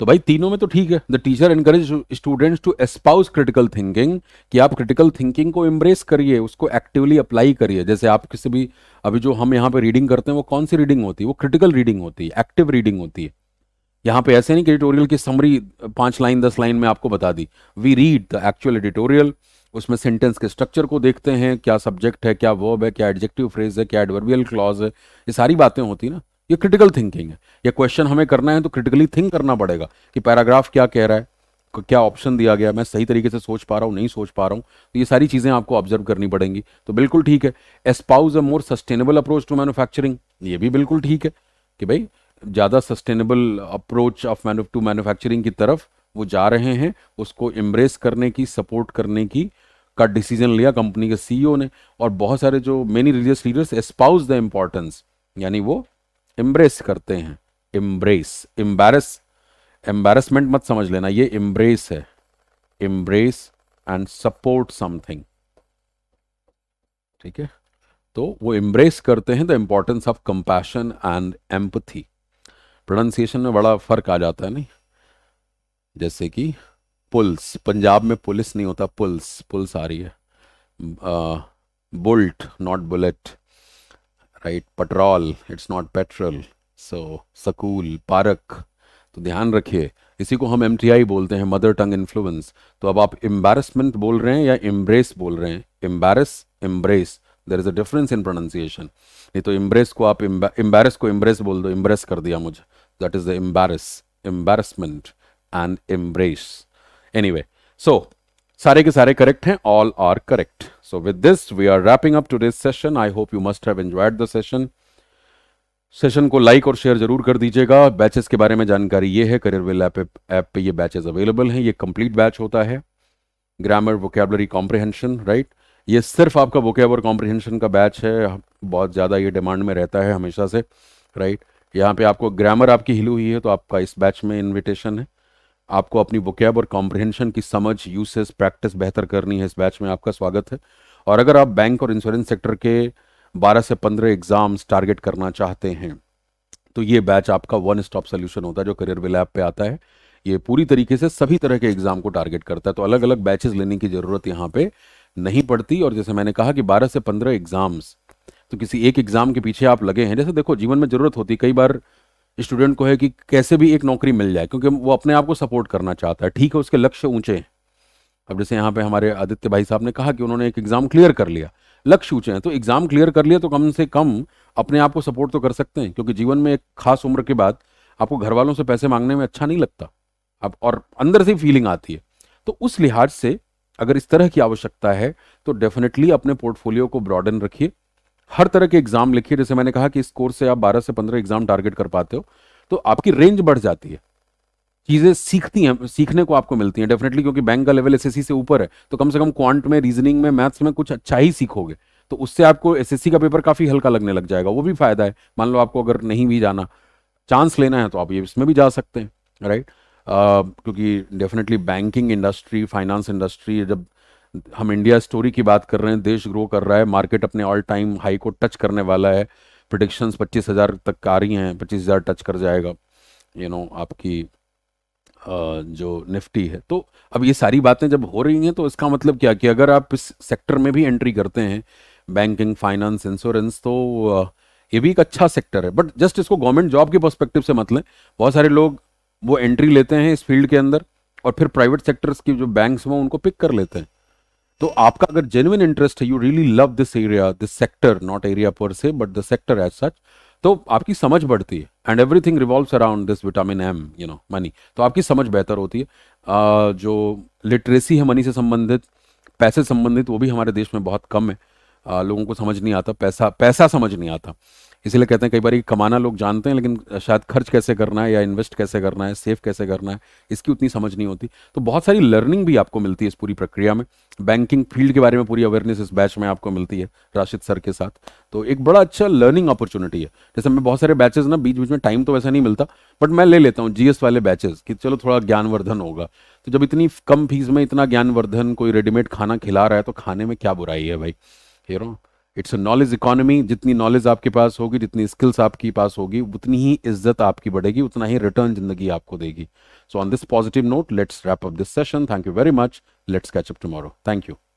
तो भाई तीनों में तो ठीक है the teacher encourage students to espouse critical thinking कि आप क्रिटिकल थिंकिंग को एम्ब्रेस करिए उसको एक्टिवली अप्लाई करिए जैसे आप किसी भी अभी जो हम यहाँ पे रीडिंग करते हैं वो कौन सी रीडिंग होती है वो क्रिटिकल रीडिंग होती है एक्टिव रीडिंग होती है यहाँ पे ऐसे नहीं कि एडिटोरियल की समरी पांच लाइन दस लाइन में आपको बता दी we read the actual editorial उसमें सेंटेंस के स्ट्रक्चर को देखते हैं क्या सब्जेक्ट है क्या वर्ब है क्या एडजेक्टिव फ्रेज है क्या एडवर्बियल क्लॉज है ये सारी बातें होती ना ये क्रिटिकल थिंकिंग है ये क्वेश्चन हमें करना है तो क्रिटिकली थिंक करना पड़ेगा कि पैराग्राफ क्या कह रहा है क्या ऑप्शन दिया गया मैं सही तरीके से सोच पा रहा हूँ नहीं सोच पा रहा हूँ तो ये सारी चीज़ें आपको ऑब्जर्व करनी पड़ेंगी तो बिल्कुल ठीक है espouse a more sustainable approach to manufacturing ये भी बिल्कुल ठीक है कि भाई ज़्यादा sustainable approach of manu to manufacturing की तरफ वो जा रहे हैं उसको एम्ब्रेस करने की सपोर्ट करने की का डिसीजन लिया कंपनी के सीईओ e ने और बहुत सारे जो many religious leaders espouse the importance यानी वो एम्ब्रेस करते हैं एम्ब्रेस एम्बेरस एम्बेरसमेंट मत समझ लेना ये एम्ब्रेस है एम्ब्रेस एंड सपोर्ट समथिंग ठीक है तो वो एम्ब्रेस करते हैं the importance of compassion and empathy pronunciation में बड़ा फर्क आ जाता है नहीं जैसे कि पुल्स पंजाब में पुलिस नहीं होता पुल्स पुल्स आ रही है bullet not bullet right petrol it's not petrol so school park तो ध्यान रखिए इसी को हम एम बोलते हैं मदर टंग इन्फ्लुएंस तो अब आप एम्बेरसमेंट बोल रहे हैं या एम्ब्रेस बोल रहे हैं embarrass embrace there is a difference in pronunciation नहीं तो एम्ब्रेस को आप एम्बेरस को एम्ब्रेस बोल दो एम्ब्रेस कर दिया मुझे that is the embarrass embarrassment and embrace any so सारे के सारे करेक्ट हैं all are correct so with this we are wrapping up today's session I hope you must have enjoyed the session session को like और share जरूर कर दीजिएगा batches के बारे में जानकारी ये है करियर वेल ऐप ऐप पे ये बैचेस अवेलेबल हैं ये कंप्लीट बैच होता है ग्रामर वोकेबलरी कॉम्प्रिहेंशन राइट ये सिर्फ आपका वोकेबर कॉम्प्रिहेंशन का बैच है बहुत ज़्यादा ये डिमांड में रहता है हमेशा से राइट right? यहाँ पे आपको ग्रामर आपकी हिली हुई है तो आपका इस बैच में इन्विटेशन है आपको अपनी वोकैब और कॉम्प्रिहेंशन की समझ यूसेज प्रैक्टिस बेहतर करनी है इस बैच में आपका स्वागत है और अगर आप बैंक और इंश्योरेंस सेक्टर के 12 से 15 एग्जाम्स टारगेट करना चाहते हैं तो ये बैच आपका वन स्टॉप सोल्यूशन होता है जो करियर विल ऐप पे आता है ये पूरी तरीके से सभी तरह के एग्जाम को टारगेट करता है तो अलग अलग बैचेज लेने की ज़रूरत यहाँ पे नहीं पड़ती और जैसे मैंने कहा कि 12 से 15 एग्जाम्स तो किसी एक एग्जाम के पीछे आप लगे हैं जैसे देखो जीवन में ज़रूरत होती कई बार स्टूडेंट को है कि कैसे भी एक नौकरी मिल जाए क्योंकि वो अपने आप को सपोर्ट करना चाहता है ठीक है उसके लक्ष्य ऊंचे हैं अब जैसे यहाँ पे हमारे आदित्य भाई साहब ने कहा कि उन्होंने एक एग्ज़ाम क्लियर कर लिया लक्ष्य ऊंचे हैं तो एग्ज़ाम क्लियर कर लिया तो कम से कम अपने आप को सपोर्ट तो कर सकते हैं क्योंकि जीवन में एक खास उम्र के बाद आपको घर वालों से पैसे मांगने में अच्छा नहीं लगता अब और अंदर से फीलिंग आती है तो उस लिहाज से अगर इस तरह की आवश्यकता है तो डेफिनेटली अपने पोर्टफोलियो को ब्रॉडन रखिए हर तरह के एग्जाम लिखिए जैसे मैंने कहा कि इस कोर्स से आप 12 से 15 एग्जाम टारगेट कर पाते हो तो आपकी रेंज बढ़ जाती है चीजें सीखती हैं सीखने को आपको मिलती हैं डेफिनेटली क्योंकि बैंक का लेवल एसएससी से ऊपर है तो कम से कम क्वांट में रीजनिंग में मैथ्स में कुछ अच्छा ही सीखोगे तो उससे आपको एसएससी का पेपर काफी हल्का लगने लग जाएगा वो भी फायदा है मान लो आपको अगर नहीं भी जाना चांस लेना है तो आप ये इसमें भी जा सकते हैं राइट क्योंकि definitely banking industry finance industry जब हम इंडिया स्टोरी की बात कर रहे हैं देश ग्रो कर रहा है मार्केट अपने ऑल टाइम हाई को टच करने वाला है प्रडिक्शंस पच्चीस हज़ार तक आ रही हैं पच्चीस हज़ार टच कर जाएगा यू you नो know, आपकी जो निफ्टी है तो अब ये सारी बातें जब हो रही हैं तो इसका मतलब क्या कि अगर आप इस सेक्टर में भी एंट्री करते हैं बैंकिंग फाइनेंस इंश्योरेंस तो ये भी एक अच्छा सेक्टर है बट जस्ट इसको गवर्नमेंट जॉब के परस्पेक्टिव से मत लें बहुत सारे लोग वो एंट्री लेते हैं इस फील्ड के अंदर और फिर प्राइवेट सेक्टर्स की जो बैंक्स हों उनको पिक कर लेते हैं तो आपका अगर जेन्युन इंटरेस्ट है you really love this area this sector not area per se but the sector as such तो आपकी समझ बढ़ती है and everything revolves around this vitamin M you know money तो आपकी समझ बेहतर होती है uh, जो लिटरेसी है मनी से संबंधित पैसे संबंधित वो भी हमारे देश में बहुत कम है uh, लोगों को समझ नहीं आता पैसा पैसा समझ नहीं आता इसीलिए कहते हैं कई बार कमाना लोग जानते हैं लेकिन शायद खर्च कैसे करना है या इन्वेस्ट कैसे करना है सेव कैसे करना है इसकी उतनी समझ नहीं होती तो बहुत सारी लर्निंग भी आपको मिलती है इस पूरी प्रक्रिया में बैंकिंग फील्ड के बारे में पूरी अवेयरनेस इस बैच में आपको मिलती है राशिद सर के साथ तो एक बड़ा अच्छा लर्निंग अपॉर्चुनिटी है जैसे मैं बहुत सारे बैचेस ना बीच बीच में टाइम तो वैसा नहीं मिलता बट मैं ले लेता हूँ जीएस वाले बैचेस कि चलो थोड़ा ज्ञानवर्धन होगा तो जब इतनी कम फीस में इतना ज्ञानवर्धन कोई रेडीमेड खाना खिला रहा है तो खाने में क्या बुराई है भाई हेरो इट्स अ नॉलेज इकोनॉमी जितनी नॉलेज आपके पास होगी जितनी स्किल्स आपके पास होगी उतनी ही इज्जत आपकी बढ़ेगी उतना ही रिटर्न जिंदगी आपको देगी so on this positive note let's wrap up this session thank you very much let's catch up tomorrow thank you